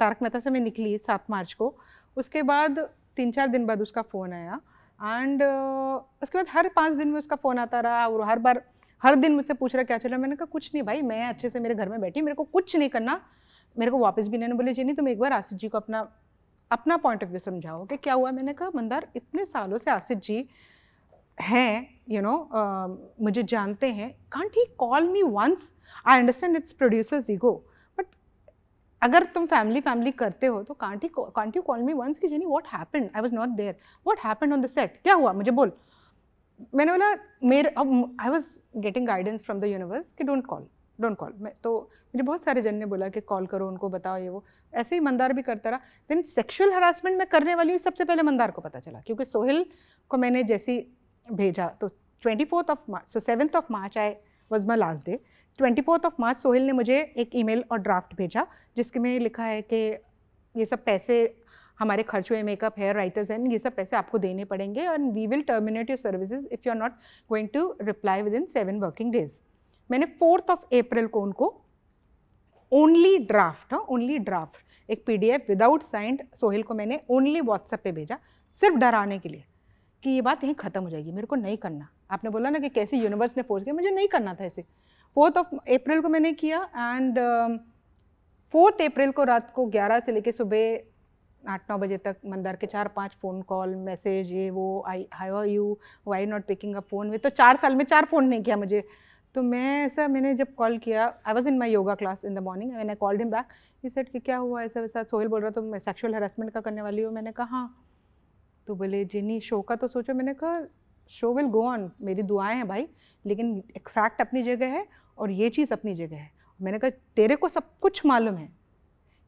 तारक मेहता से मैं निकली सात मार्च को उसके बाद तीन चार दिन बाद उसका फ़ोन आया एंड उसके बाद हर पाँच दिन में उसका फ़ोन आता रहा और हर बार हर दिन मुझसे पूछ रहा क्या चल रहा मैंने कहा कुछ नहीं भाई मैं अच्छे से मेरे घर में बैठी मेरे को कुछ नहीं करना मेरे को वापस भी नहीं बोले जी नहीं तुम एक बार आसिफ जी को अपना अपना पॉइंट ऑफ व्यू समझाओ कि क्या हुआ मैंने कहा मंदार इतने सालों से आसिफ जी हैं यू नो um, मुझे जानते हैं can't he call me once I understand it's producers ego but अगर तुम फैमिली फैमिली करते हो तो can't he can't you call me once कि Jenny what happen I was not there what happen on the set क्या हुआ मुझे बोल मैंने बोला मेरे अब I was getting guidance from the universe कि डोंट कॉल डोंट कॉल मैं तो मुझे बहुत सारे जन ने बोला कि कॉल करो उनको बताओ ये वो ऐसे ही मंदार भी करता रहा देन सेक्शुअल हरासमेंट मैं करने वाली हूँ सबसे पहले मंदार को पता चला क्योंकि सोहिल को मैंने जैसी भेजा तो twenty fourth of March so seventh of March I was my last day twenty fourth of March Sohail ने मुझे एक मेल और ड्राफ्ट भेजा जिसके में लिखा है कि ये सब पैसे हमारे खर्च हुए मेकअप हेयर राइटर्स एंड ये सब पैसे आपको देने पड़ेंगे and we will terminate your services if you are not going to reply within seven working days मैंने फोर्थ ऑफ अप्रैल को उनको ओनली ड्राफ्ट ओनली ड्राफ्ट एक पीडीएफ विदाउट साइंड सोहेल को मैंने ओनली व्हाट्सएप पे भेजा सिर्फ डराने के लिए कि ये बात यहीं ख़त्म हो जाएगी मेरे को नहीं करना आपने बोला ना कि कैसे यूनिवर्स ने फोर्स किया मुझे नहीं करना था ऐसे फोर्थ ऑफ अप्रैल को मैंने किया एंड फोर्थ अप्रैल को रात को ग्यारह से लेकर सुबह आठ नौ बजे तक मंदार के चार पांच फ़ोन कॉल मैसेज ये वो I hi are you why not picking up phone में तो चार साल में चार फ़ोन नहीं किया मुझे तो मैं ऐसा मैंने जब कॉल किया I was in my yoga class in the morning मैंने called him back he said कि क्या हुआ ऐसा वैसा सोहेल बोल रहा तो मैं सेक्शुअल हरासमेंट का करने वाली हूँ मैंने कहा हाँ। तो बोले जिनी शो का तो सोचो मैंने कहा शो विल गो ऑन मेरी दुआएं हैं भाई लेकिन एक फैक्ट अपनी जगह है और ये चीज़ अपनी जगह है मैंने कहा तेरे को सब कुछ मालूम है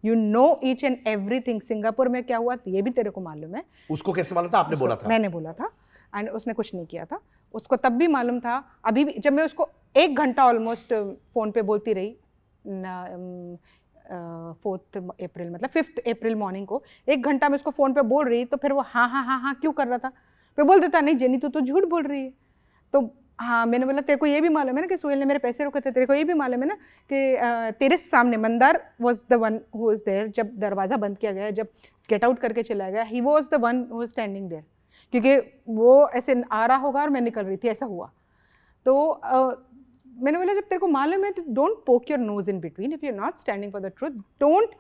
you know each and every thing Singapore में क्या हुआ ये भी तेरे को मालूम है उसको कैसे मालूम था आपने बोला था मैंने बोला था एंड उसने कुछ नहीं किया था उसको तब भी मालूम था अभी भी जब मैं उसको एक घंटा ऑलमोस्ट फ़ोन पे बोलती रही फोर्थ अप्रैल मतलब फिफ्थ अप्रैल मॉर्निंग को एक घंटा मैं उसको फ़ोन पे बोल रही तो फिर वो हाँ हाँ हाँ हाँ क्यों कर रहा था फिर बोल देता नहीं जेनी तू तो झूठ बोल रही है तो हाँ मैंने बोला तेरे को ये भी मालूम है ना कि सुहेल ने मेरे पैसे रोके थे तेरे को ये भी मालूम है ना कि तेरे सामने Mandar was the one who is there जब दरवाज़ा बंद किया गया जब गेट आउट करके चला गया he was the one who is standing there क्योंकि वो ऐसे आ रहा होगा और मैं निकल रही थी ऐसा हुआ तो मैंने बोला जब तेरे को मालूम है तो don't poke your nose in between if you are not standing for the truth don't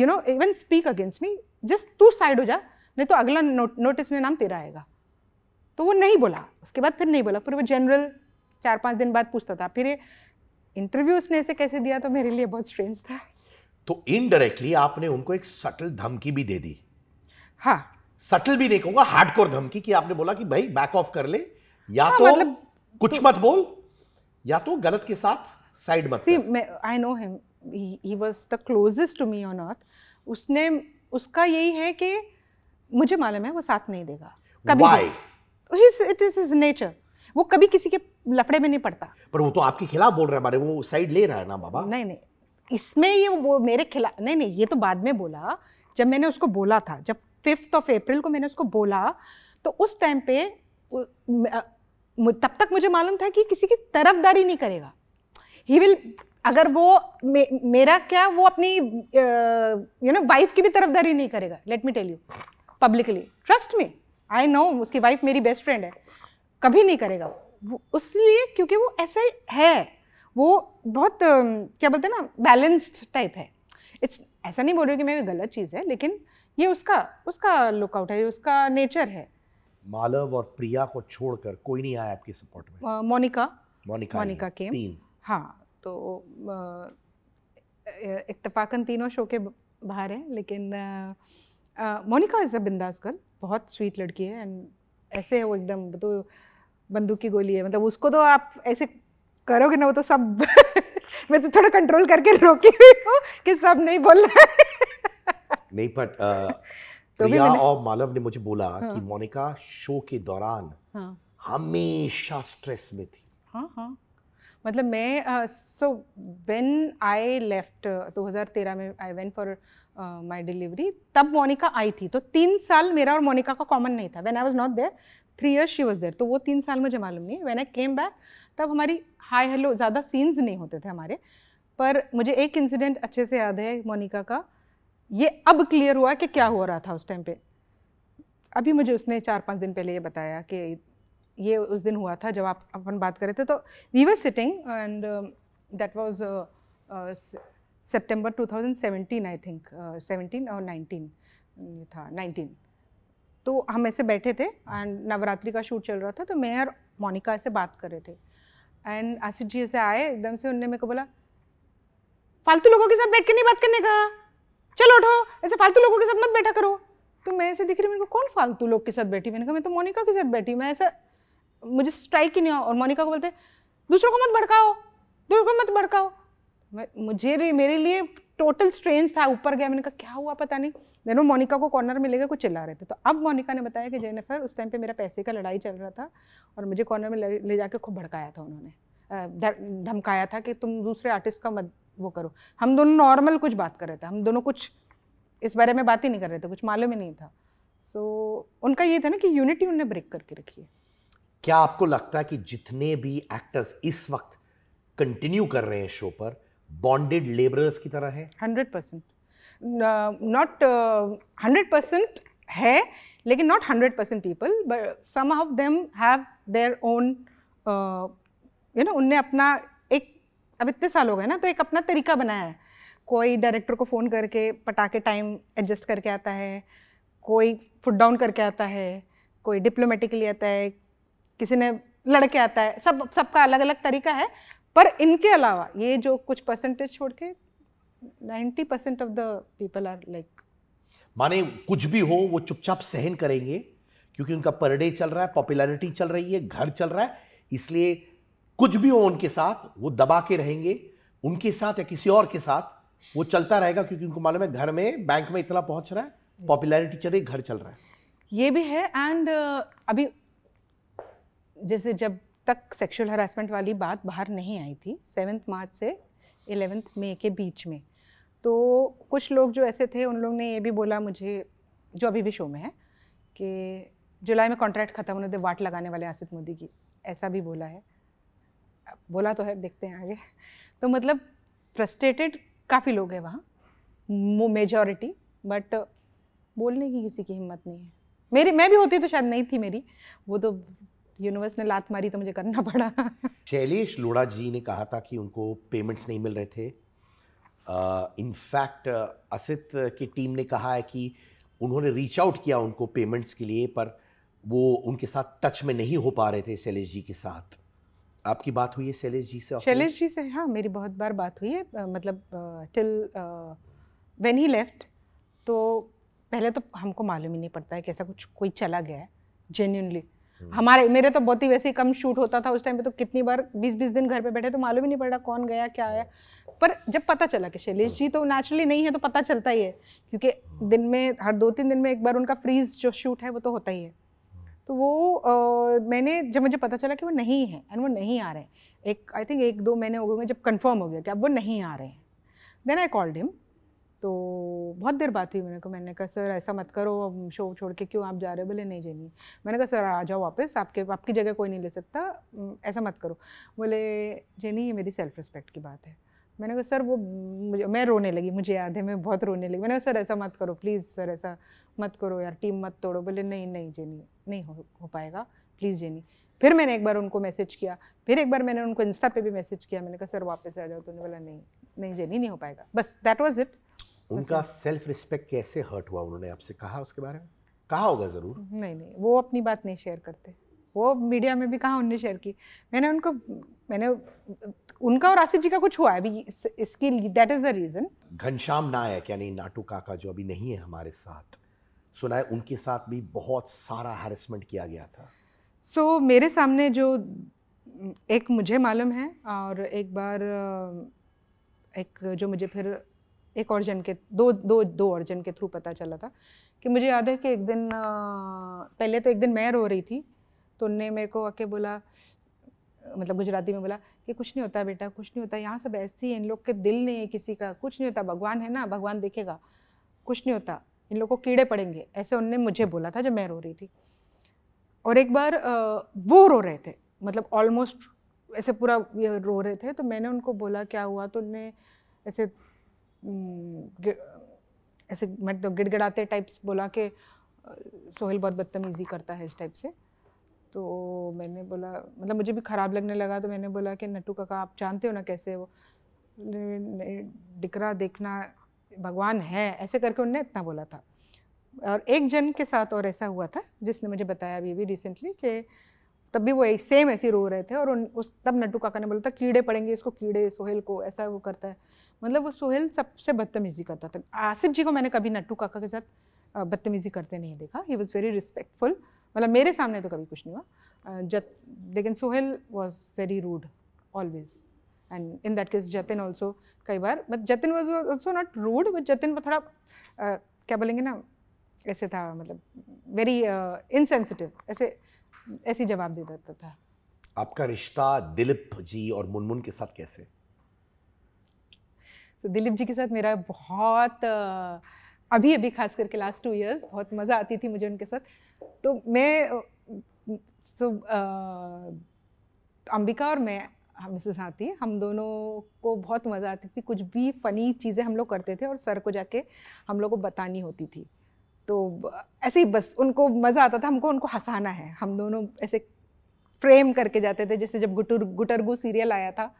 you no even speak against me just तू साइड हो जा नहीं तो अगला नोटिस में नाम तेरा आएगा तो वो नहीं बोला उसके बाद फिर नहीं बोला फिर वो जनरल चार पांच दिन बाद पूछता था फिर इंटरव्यू उसने ऐसे कैसे दिया तो मेरे लिए बहुत स्ट्रेंज था तो इनडायरेक्टली आपने उनको एक सटल धमकी भी दे दी हाँ सटल भी नहीं कहूंगा हार्डकोर धमकी कि आपने बोला कि भाई बैक ऑफ कर ले या हाँ, तो मतलब कुछ तो, मत बोल या तो गलत के साथ साइड मत see I know him he was the closest to me on earth उसने उसका यही है कि मुझे मालूम है वो साथ नहीं देगा कभी इट इज हिज नेचर वो कभी किसी के लफड़े में नहीं पड़ता पर वो तो आपके खिलाफ बोल रहा है बारे वो साइड ले रहा है ना बाबा नहीं नहीं इसमें ये वो मेरे खिलाफ नहीं नहीं ये तो बाद में बोला जब मैंने उसको बोला था जब फिफ्थ ऑफ अप्रैल को मैंने उसको बोला तो उस टाइम पे तब तक मुझे मालूम था कि किसी की तरफदारी नहीं करेगा ही विल अगर वो मे, मेरा क्या वो अपनी यू नो वाइफ की भी तरफदारी नहीं करेगा let me tell you publicly trust me I know उसकी वाइफ मेरी बेस्ट फ्रेंड है कभी नहीं करेगा वो उसलिए क्योंकि वो ऐसा है वो बहुत क्या बोलते हैं ना बैलेंस्ड टाइप है इट्स ऐसा नहीं बोल रही कि मैं गलत चीज़ है लेकिन ये उसका उसका लुकआउट है उसका नेचर है मालव और प्रिया को छोड़कर कोई नहीं आया आपके सपोर्ट में मोनिका मोनिका मोनिका के तीन हाँ तो इतफाकन तीनों शो के बाहर हैं लेकिन मोनिका इज़ अ बिंदास गर्ल बहुत स्वीट लड़की है एंड ऐसे है वो एकदम तो बंदूक की गोली है मतलब उसको तो आप ऐसे करोगे ना वो तो सब मैं तो थोड़ा कंट्रोल करके रोकी हूँ कि सब नहीं बोल बोलना नहीं बट तो प्रिया और मालव ने मुझे बोला हाँ। कि मोनिका शो के दौरान हाँ। हमेशा स्ट्रेस में थी हाँ हाँ मतलब मैं सो व्हेन आई लेफ्ट 2013 में I went for my delivery तब मोनिका आई थी तो तीन साल मेरा और मोनिका का कॉमन नहीं था when I was not there three years she was there तो वो तीन साल मुझे मालूम नहीं वैन आई केम बैक तब हमारी हाई हेलो ज़्यादा सीन्स नहीं होते थे हमारे पर मुझे एक इंसिडेंट अच्छे से याद है मोनिका का ये अब क्लियर हुआ कि क्या हो रहा था उस टाइम पे अभी मुझे उसने चार पाँच दिन पहले ये बताया कि ये उस दिन हुआ था जब आप अपन बात कर रहे थे तो we were sitting and that was September 2017 I think 17 और नाइनटीन ये था नाइनटीन तो हम ऐसे बैठे थे एंड नवरात्रि का शूट चल रहा था तो मैं और मोनिका ऐसे बात कर रहे थे एंड आसिफ जी ऐसे आए एकदम से उनने मेरे को बोला फालतू लोगों के साथ बैठ के नहीं बात करने का चलो उठो ऐसे फालतू लोगों के साथ मत बैठा करो तो मैं ऐसे दिख रही मेरे को कौन फालतू लोग के साथ बैठी मैंने कहा मैं तो मोनिका के साथ बैठी मैं ऐसा मुझे स्ट्राइक ही नहीं हो और मोनिका को बोलते दूसरों को मत भड़काओ दूसरों को मत भड़काओ मुझे मेरे लिए टोटल स्ट्रेंज था ऊपर गया मैंने कहा क्या हुआ पता नहीं मैंने मोनिका को कॉर्नर में लेकर कुछ चिल्ला रहे थे तो अब मोनिका ने बताया कि जेनेफर उस टाइम पे मेरा पैसे का लड़ाई चल रहा था और मुझे कॉर्नर में ले, जाकर खूब भड़काया था उन्होंने धमकाया था कि तुम दूसरे आर्टिस्ट का मत वो करो हम दोनों नॉर्मल कुछ बात कर रहे थे हम दोनों कुछ इस बारे में बात ही नहीं कर रहे थे कुछ मालूम ही नहीं था सो so, उनका ये था ना कि यूनिटी उन्हें ब्रेक करके रखी है क्या आपको लगता है कि जितने भी एक्टर्स इस वक्त कंटिन्यू कर रहे हैं शो पर बॉन्डेड लेबरर्स की तरह है hundred percent not hundred percent है लेकिन not hundred percent people but some of them have their own you know उनने अपना अब इतने साल हो गए ना तो एक अपना तरीका बनाया है कोई डायरेक्टर को फ़ोन करके पटाखे टाइम एडजस्ट करके आता है कोई फुट डाउन करके आता है कोई डिप्लोमेटिकली आता है किसी ने लड़के आता है सब सबका अलग अलग तरीका है पर इनके अलावा ये जो कुछ परसेंटेज छोड़ के ninety percent of the people are like माने कुछ भी हो वो चुपचाप सहन करेंगे क्योंकि उनका पर डे चल रहा है पॉपुलैरिटी चल रही है घर चल रहा है इसलिए कुछ भी हो उनके साथ वो दबा के रहेंगे उनके साथ या किसी और के साथ वो चलता रहेगा क्योंकि उनको मालूम है घर में बैंक में इतना पहुंच रहा है पॉपुलैरिटी चल रही घर चल रहा है ये भी है एंड uh, अभी जैसे जब तक सेक्सुअल हरासमेंट वाली बात बाहर नहीं आई थी सेवन्थ मार्च से एलेवेंथ मे के बीच में तो कुछ लोग जो ऐसे थे उन लोग ने ये भी बोला मुझे जो अभी भी शो में है कि जुलाई में कॉन्ट्रैक्ट ख़त्म होने दे वाट लगाने वाले आसिफ मोदी की ऐसा भी बोला है बोला तो है देखते हैं आगे तो मतलब फ्रस्ट्रेटेड काफ़ी लोग हैं वहाँ मेजॉरिटी बट बोलने की किसी की हिम्मत नहीं है मेरी मैं भी होती तो शायद नहीं थी मेरी वो तो यूनिवर्स ने लात मारी तो मुझे करना पड़ा शैलेश लोड़ा जी ने कहा था कि उनको पेमेंट्स नहीं मिल रहे थे इनफैक्ट uh, uh, असित की टीम ने कहा है कि उन्होंने रीच आउट किया उनको पेमेंट्स के लिए पर वो उनके साथ टच में नहीं हो पा रहे थे शैलेश जी के साथ आपकी बात हुई है शैलेश जी से शैलेश जी से हाँ मेरी बहुत बार बात हुई है आ, मतलब टिल व्हेन ही लेफ्ट तो पहले तो हमको मालूम ही नहीं पड़ता है कि ऐसा कुछ कोई चला गया है जेन्यूनली हम्म। हमारे मेरे तो बहुत ही वैसे ही कम शूट होता था उस टाइम पे तो कितनी बार बीस बीस दिन घर पे बैठे तो मालूम ही नहीं पड़ रहा कौन गया क्या आया पर जब पता चला कि शैलेश हम्म। जी तो नेचुरली नहीं है तो पता चलता ही है क्योंकि दिन में हर दो तीन दिन में एक बार उनका फ्रीज जो शूट है वो तो होता ही है तो वो uh, मैंने जब मुझे पता चला कि वो नहीं है एंड वो नहीं आ रहे हैं एक आई थिंक एक दो महीने हो गए जब कंफर्म हो गया कि अब वो नहीं आ रहे हैं देन आई कॉल्ड हिम तो बहुत देर बात हुई मेरे को मैंने कहा सर ऐसा मत करो अब शो छोड़ के क्यों आप जा रहे हो बोले नहीं जेनी मैंने कहा सर आ जाओ वापस आपके आपकी जगह कोई नहीं ले सकता ऐसा मत करो बोले जेनी ये मेरी सेल्फ रिस्पेक्ट की बात है मैंने कहा सर वो मुझे मैं रोने लगी मुझे याद है मैं बहुत रोने लगी मैंने कहा सर ऐसा मत करो प्लीज़ सर ऐसा मत करो यार टीम मत तोड़ो बोले नहीं नहीं जेनी नहीं हो, हो पाएगा प्लीज़ जेनी फिर मैंने एक बार उनको मैसेज किया फिर एक बार मैंने उनको इंस्टा पे भी मैसेज किया मैंने कहा सर वापस आ जाओ तो बोला नहीं नहीं जेनी नहीं हो पाएगा बस दैट वॉज इट उनका सेल्फ रिस्पेक्ट कैसे हर्ट हुआ उन्होंने आपसे कहा उसके बारे में कहा होगा ज़रूर नहीं नहीं वो अपनी बात नहीं शेयर करते वो मीडिया में भी कहा उनने शेयर की मैंने उनको मैंने उनका और आसिफ जी का कुछ हुआ है अभी इसकी that is the reason Ghanshyam Nayak यानी नाटू काका जो अभी नहीं है हमारे साथ सुना है उनके साथ भी बहुत सारा हेरसमेंट किया गया था सो so, मेरे सामने जो एक मुझे मालूम है और एक बार एक जो मुझे फिर एक और जन के दो दो दो और जन के थ्रू पता चला था कि मुझे याद है कि एक दिन पहले तो एक दिन मैं रो रही थी तो उनने मेरे को आके बोला मतलब गुजराती में बोला कि कुछ नहीं होता बेटा कुछ नहीं होता यहाँ सब ऐसे ही इन लोग के दिल नहीं है किसी का कुछ नहीं होता भगवान है ना भगवान देखेगा कुछ नहीं होता इन लोग को कीड़े पड़ेंगे ऐसे उनने मुझे बोला था जब मैं रो रही थी और एक बार वो रो रहे थे मतलब ऑलमोस्ट ऐसे पूरा ये रो रहे थे तो मैंने उनको बोला क्या हुआ तो उनने ऐसे ऐसे मतलब गिड़गिड़ाते टाइप्स बोला कि सोहेल बहुत बदतमीज़ी करता है इस टाइप से तो मैंने बोला मतलब मुझे भी ख़राब लगने लगा तो मैंने बोला कि नट्टू काका आप जानते हो ना कैसे वो डिकरा देखना भगवान है ऐसे करके उनने इतना बोला था और एक जन के साथ और ऐसा हुआ था जिसने मुझे बताया अभी भी रिसेंटली कि तब भी वो एक, सेम ऐसी रो रहे थे और उन उस तब नट्टू काका ने बोला था कीड़े पड़ेंगे इसको कीड़े सोहेल को ऐसा वो करता है मतलब वो सोहेल सबसे बदतमीजी करता था आसिफ जी को मैंने कभी नट्टू काका के साथ बदतमीजी करते नहीं देखा ही वॉज़ वेरी रिस्पेक्टफुल मतलब मेरे सामने तो कभी कुछ नहीं हुआ जत लेकिन Sohail was very rude always and in that case Jatin also कई बार but Jatin was also not rude but Jatin वो थोड़ा क्या बोलेंगे ना ऐसे था मतलब वेरी इनसेंसिटिव ऐसे ऐसे जवाब दे देता था आपका रिश्ता दिलीप जी और मुनमुन के साथ कैसे तो दिलीप जी के साथ मेरा बहुत uh, अभी अभी खास करके लास्ट टू इयर्स बहुत मज़ा आती थी मुझे उनके साथ तो मैं सो अंबिका और मैं हमसे साथी हम दोनों को बहुत मज़ा आती थी कुछ भी फ़नी चीज़ें हम लोग करते थे और सर को जाके हम लोग को बतानी होती थी तो ऐसे ही बस उनको मज़ा आता था हमको उनको हंसाना है हम दोनों ऐसे फ्रेम करके जाते थे जैसे जब गुटर गुटरगू सीरियल आया था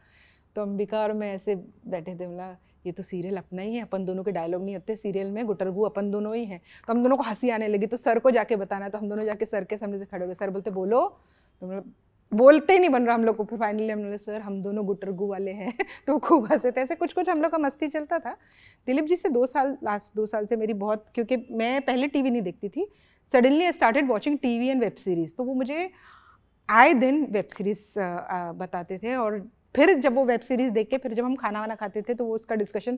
तो अंबिका और मैं ऐसे बैठे थे बोला ये तो सीरियल अपना ही है अपन दोनों के डायलॉग नहीं होते सीरियल में गुटरगू अपन दोनों ही हैं तो हम दोनों को हंसी आने लगी तो सर को जाके बताना तो हम दोनों जाके सर के सामने से खड़े हो गए सर बोलते बोलो तो बोलते ही नहीं बन रहा हम लोग को फिर फाइनली हम लोग सर हम दोनों गुटरगू वाले हैं तो खूब हंसे थे ऐसे कुछ कुछ हम लोग का मस्ती चलता था दिलीप जी से दो साल लास्ट दो साल से मेरी बहुत क्योंकि मैं पहले टीवी नहीं देखती थी suddenly I started watching TV and web series तो वो मुझे आए दिन वेब सीरीज़ बताते थे और फिर जब वो वेब सीरीज़ देख के फिर जब हम खाना वाना खाते थे तो वो उसका डिस्कशन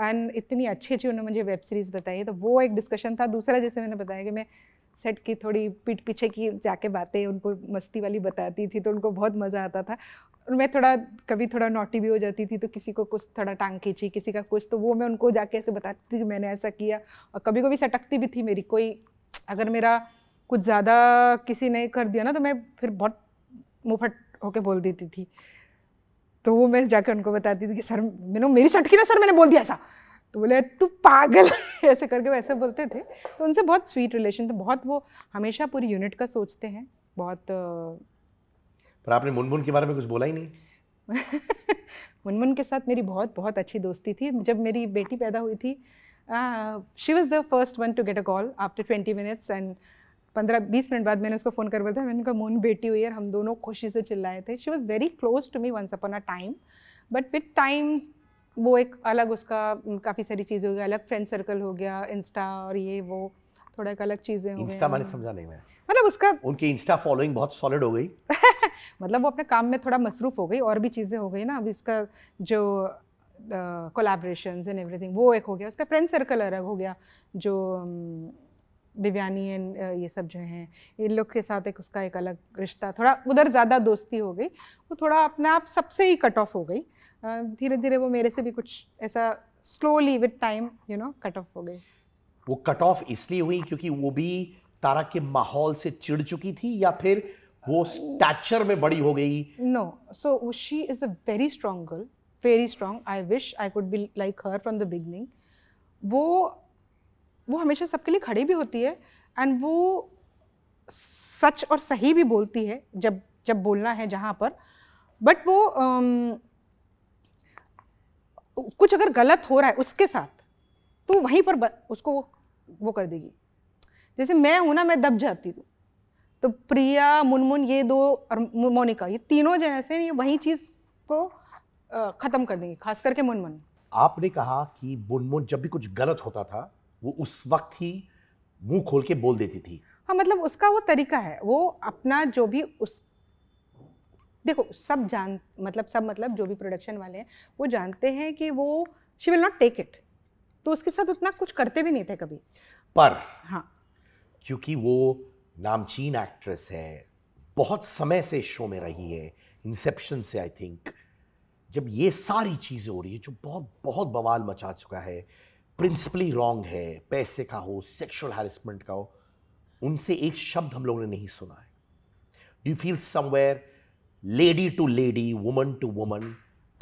एंड इतनी अच्छी अच्छी उन्होंने मुझे वेब सीरीज़ बताई तो वो एक डिस्कशन था दूसरा जैसे मैंने बताया कि मैं सेट की थोड़ी पीठ पीछे की जाके बातें उनको मस्ती वाली बताती थी तो उनको बहुत मज़ा आता था और मैं थोड़ा कभी थोड़ा नोटी भी हो जाती थी तो किसी को कुछ थोड़ा टांग खींची किसी का कुछ तो वो मैं उनको जाके ऐसे बताती थी कि मैंने ऐसा किया और कभी कभी सटकती भी थी मेरी कोई अगर मेरा कुछ ज़्यादा किसी ने कर दिया ना तो मैं फिर बहुत मुँह फट होके बोल देती थी तो वो मैं जाकर उनको बताती थी कि सर मैंने मेरी सटकी ना सर मैंने बोल दिया ऐसा तो बोले तू पागल ऐसे करके वैसे बोलते थे तो उनसे बहुत स्वीट रिलेशन था बहुत वो हमेशा पूरी यूनिट का सोचते हैं बहुत पर आपने मुनमुन के बारे में कुछ बोला ही नहीं मुनमुन के साथ मेरी बहुत बहुत अच्छी दोस्ती थी जब मेरी बेटी पैदा हुई थी she was the first one to get a call after twenty minutes and पंद्रह बीस मिनट बाद मैंने उसको फ़ोन कर बताया मैंने कहा मून बेटी हुई और हम दोनों खुशी से चिल्लाए थे she was very close to me once upon a time but with times वो एक अलग उसका काफ़ी सारी चीज़ें हो गई अलग फ्रेंड सर्कल हो गया इंस्टा और ये वो थोड़ा एक अलग चीज़ें हो इंस्टा मैंने समझा नहीं मैं मतलब उसका उनकी इंस्टा फॉलोइंग बहुत सॉलिड हो गई मतलब वो अपने काम में थोड़ा मसरूफ़ हो गई और भी चीज़ें हो गई ना अब इसका जो कोलाब्रेशन एंड एवरीथिंग वो एक हो गया उसका फ्रेंड सर्कल अलग हो गया जो um, दिव्यानी एंड ये सब जो हैं इन लोग के साथ एक उसका एक अलग रिश्ता थोड़ा उधर ज़्यादा दोस्ती हो गई वो थोड़ा अपने आप सबसे ही कट ऑफ हो गई धीरे धीरे वो मेरे से भी कुछ ऐसा slowly with time you know cut off हो गई वो कट ऑफ इसलिए हुई क्योंकि वो भी तारा के माहौल से चिड़ चुकी थी या फिर वो स्टैचर में बड़ी हो गई no so she is a very strong girl very strong I wish I could be like her from the beginning वो वो हमेशा सबके लिए खड़ी भी होती है एंड वो सच और सही भी बोलती है जब जब बोलना है जहाँ पर बट वो um, कुछ अगर गलत हो रहा है उसके साथ तो वहीं पर उसको वो, वो कर देगी जैसे मैं हूँ ना मैं दब जाती हूँ तो प्रिया मुनमुन ये दो और मोनिका ये तीनों जैसे ये वही चीज़ को ख़त्म कर देंगे खास करके मुनमुन आपने कहा कि मुनमुन जब भी कुछ गलत होता था वो उस वक्त ही मुंह खोल के बोल देती थी हाँ मतलब उसका वो तरीका है वो अपना जो भी उस देखो सब जान मतलब सब मतलब जो भी प्रोडक्शन वाले हैं वो जानते हैं कि वो she will not take it तो उसके साथ उतना कुछ करते भी नहीं थे कभी पर हाँ क्योंकि वो नामचीन एक्ट्रेस है बहुत समय से शो में रही है इंसेप्शन से आई थिंक जब ये सारी चीज़ें हो रही है जो बहुत बहुत बवाल मचा चुका है प्रिंसिपली रॉन्ग है पैसे का हो सेक्सुअल हैरेसमेंट का हो उनसे एक शब्द हम लोगों ने नहीं सुना है do feel somewhere lady to lady woman to woman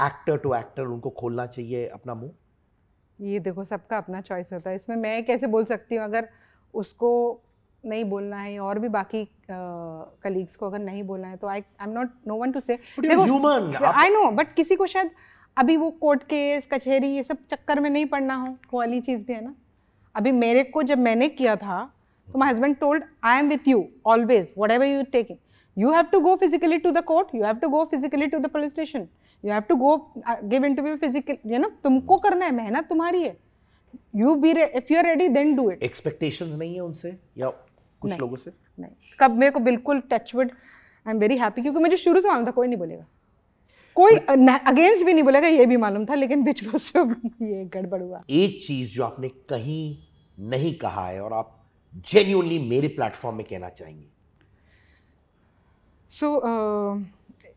actor to actor उनको खोलना चाहिए अपना मुंह ये देखो सबका अपना चॉइस होता है इसमें मैं कैसे बोल सकती हूँ अगर उसको नहीं बोलना है और भी बाकी कलीग्स uh, को अगर नहीं बोलना है तो I I am not no one to say I no but किसी को शायद अभी वो कोर्ट केस कचहरी ये सब चक्कर में नहीं पड़ना हो वो वाली चीज़ भी है ना अभी मेरे को जब मैंने किया था तो my husband told I am with you always whatever you taking you have to go physically to the court you have to go physically to the police station you have to go give interview physical you know तुमको करना है मेहनत तुम्हारी है you be if you are ready then do it expectation नहीं है उनसे या कुछ लोगों से नहीं कब मेरे को बिल्कुल touch wood I am very happy क्योंकि मुझे शुरू से आना था कोई नहीं बोलेगा कोई अगेंस्ट भी नहीं बोलेगा ये भी मालूम था लेकिन बिच ये गड़बड़ हुआ एक चीज जो आपने कहीं नहीं कहा है और आप जेन्यूनली मेरे प्लेटफॉर्म में कहना चाहेंगे सो so, uh,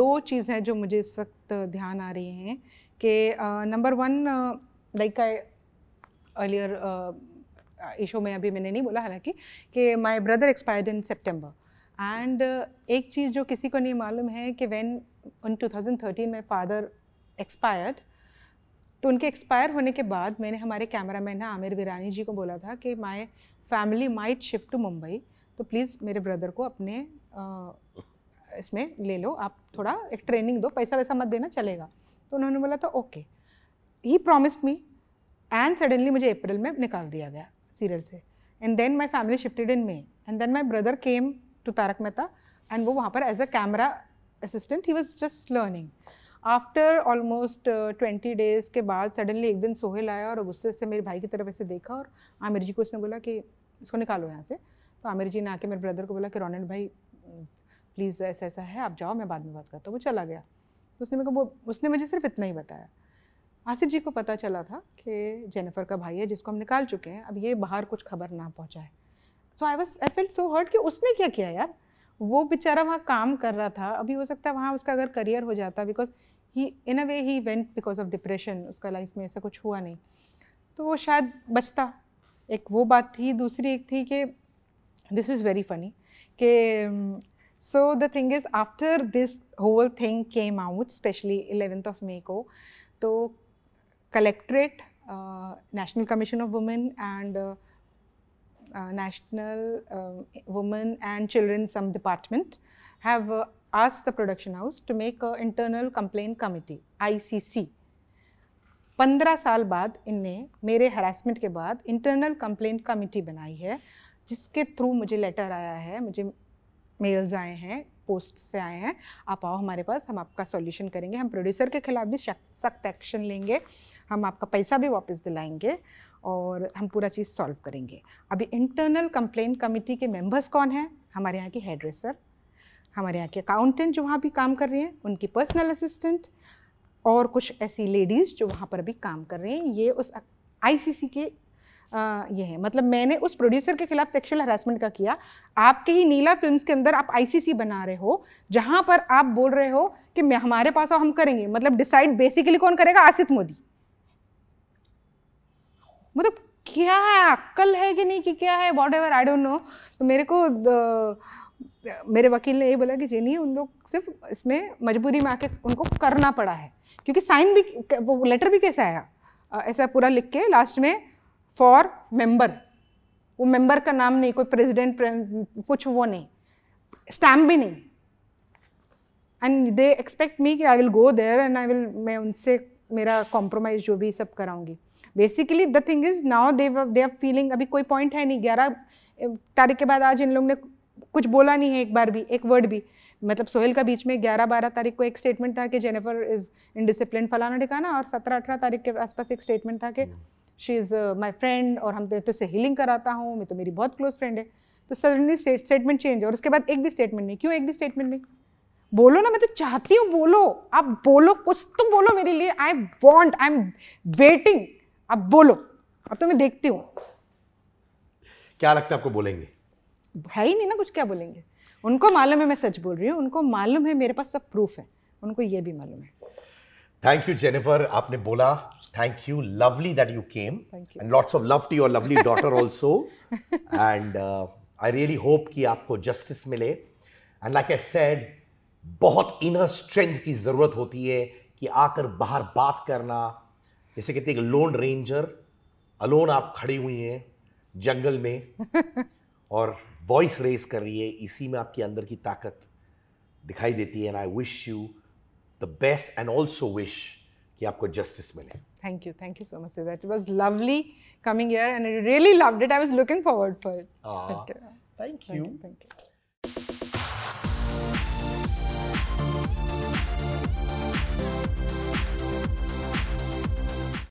दो चीजें हैं जो मुझे इस वक्त ध्यान आ रही हैं कि number one like I earlier ईशो में अभी मैंने नहीं बोला हालांकि कि माय ब्रदर एक्सपायर्ड इन सितंबर एंड एक चीज़ जो किसी को नहीं मालूम है कि व्हेन उन 2013 में फादर एक्सपायर्ड तो उनके एक्सपायर होने के बाद मैंने हमारे कैमरा मैन आमिर वीरानी जी को बोला था कि my family might shift to Mumbai तो प्लीज़ मेरे ब्रदर को अपने आ, इसमें ले लो आप थोड़ा एक ट्रेनिंग दो पैसा वैसा मत देना चलेगा तो उन्होंने बोला तो okay he promised me and suddenly मुझे अप्रैल में निकाल दिया गया सीरियल से and then my family shifted in May and then my brother came to Taarak Mehta and वो वहाँ पर as a camera assistant he was just learning after almost twenty days के बाद सडनली एक दिन सोहेल आया और गुस्से से मेरे भाई की तरफ ऐसे देखा और आमिर जी को उसने बोला कि इसको निकालो यहाँ से तो आमिर जी ने आके मेरे ब्रदर को बोला कि रोनन भाई प्लीज़ ऐसा ऐसा है आप जाओ मैं बाद में बात करता हूँ वो चला गया तो उसने मेरे को वो उसने मुझे सिर्फ इतना ही बताया आसिफ जी को पता चला था कि जेनिफर का भाई है जिसको हम निकाल चुके हैं अब ये बाहर कुछ खबर ना पहुँचा है so I was I feel so hurt कि उसने क्या किया यार वो बेचारा वहाँ काम कर रहा था अभी हो सकता है वहाँ उसका अगर करियर हो जाता because he in a way he went because of depression उसका लाइफ में ऐसा कुछ हुआ नहीं तो वो शायद बचता एक वो बात थी दूसरी एक थी कि दिस इज़ वेरी फनी कि so the thing is after this whole thing came out specially eleventh of May को तो collectorate national commission of women and Uh, national uh, Women and Children some department have uh, asked the production house to make an internal complaint committee ICC पंद्रह साल बाद इनने मेरे harassment के बाद internal complaint committee बनाई है जिसके थ्रू मुझे लेटर आया है मुझे मेल्स आए हैं पोस्ट से आए हैं आप आओ हमारे पास हम आपका सॉल्यूशन करेंगे हम प्रोड्यूसर के खिलाफ भी सख्त एक्शन लेंगे हम आपका पैसा भी वापस दिलाएंगे और हम पूरा चीज़ सॉल्व करेंगे अभी इंटरनल कंप्लेंट कमेटी के मेंबर्स कौन हैं हमारे यहाँ के हेडरेसर हमारे यहाँ के अकाउंटेंट जो वहाँ भी काम कर रहे हैं उनकी पर्सनल असिस्टेंट और कुछ ऐसी लेडीज़ जो वहाँ पर भी काम कर रहे हैं ये उस आईसीसी के आ, ये है मतलब मैंने उस प्रोड्यूसर के खिलाफ सेक्सुअल हरासमेंट का किया आपके ही नीला फिल्म्स के अंदर आप आईसीसी बना रहे हो जहाँ पर आप बोल रहे हो कि मैं हमारे पास आओ हम करेंगे मतलब डिसाइड बेसिकली कौन करेगा आसित मोदी मतलब क्या है अक्कल है कि नहीं कि क्या है whatever I don't know तो मेरे को मेरे वकील ने ये बोला कि जी नहीं उन लोग सिर्फ इसमें मजबूरी में आके उनको करना पड़ा है क्योंकि साइन भी वो लेटर भी कैसे आया ऐसा पूरा लिख के लास्ट में फॉर मेंबर वो मेंबर का नाम नहीं कोई प्रेसिडेंट कुछ वो नहीं स्टैम्प भी नहीं एंड दे एक्सपेक्ट मी कि I will go there and I will मैं उनसे मेरा कॉम्प्रोमाइज़ जो भी सब कराऊंगी basically the thing is now they they are feeling अभी कोई पॉइंट है नहीं ग्यारह तारीख के बाद आज इन लोग ने कुछ बोला नहीं है एक बार भी एक वर्ड भी मतलब सोहेल का बीच में ग्यारह बारह तारीख को एक स्टेटमेंट था कि जेनेफर इज इनडिसिप्लिन फलाना ठिकाना और सत्रह अठारह तारीख के आसपास एक स्टेटमेंट था कि शी इज़ माई फ्रेंड और हम तो उससे हीलिंग कराता हूँ मैं तो मेरी बहुत क्लोज फ्रेंड है तो सडनली स्टेटमेंट चेंज है और उसके बाद एक भी स्टेटमेंट नहीं क्यों एक भी स्टेटमेंट नहीं बोलो ना मैं तो चाहती हूँ बोलो आप बोलो कुछ तो बोलो मेरे लिए I want I am waiting अब बोलो अब तो मैं देखती हूँ क्या लगता है आपको बोलेंगे है ही नहीं ना कुछ क्या बोलेंगे उनको मालूम है मैं सच बोल रही हूँ उनको मालूम है मेरे पास सब प्रूफ है उनको ये भी मालूम है थैंक यू जेनिफर आपने बोला thank you lovely that you came and lots of love to your lovely daughter also and I really hope कि आपको जस्टिस मिले एंड लाइक आई सेड बहुत इनर स्ट्रेंथ की ज़रूरत होती है कि आकर बाहर बात करना जैसे कहते हैं लोन रेंजर अलोन आप खड़ी हुई हैं जंगल में और वॉइस रेस कर रही है इसी में आपके अंदर की ताकत दिखाई देती है and I wish you the best and also wish कि आपको जस्टिस मिले thank you thank you so much that was lovely coming year and really loved it I was looking forward for it thank you thank you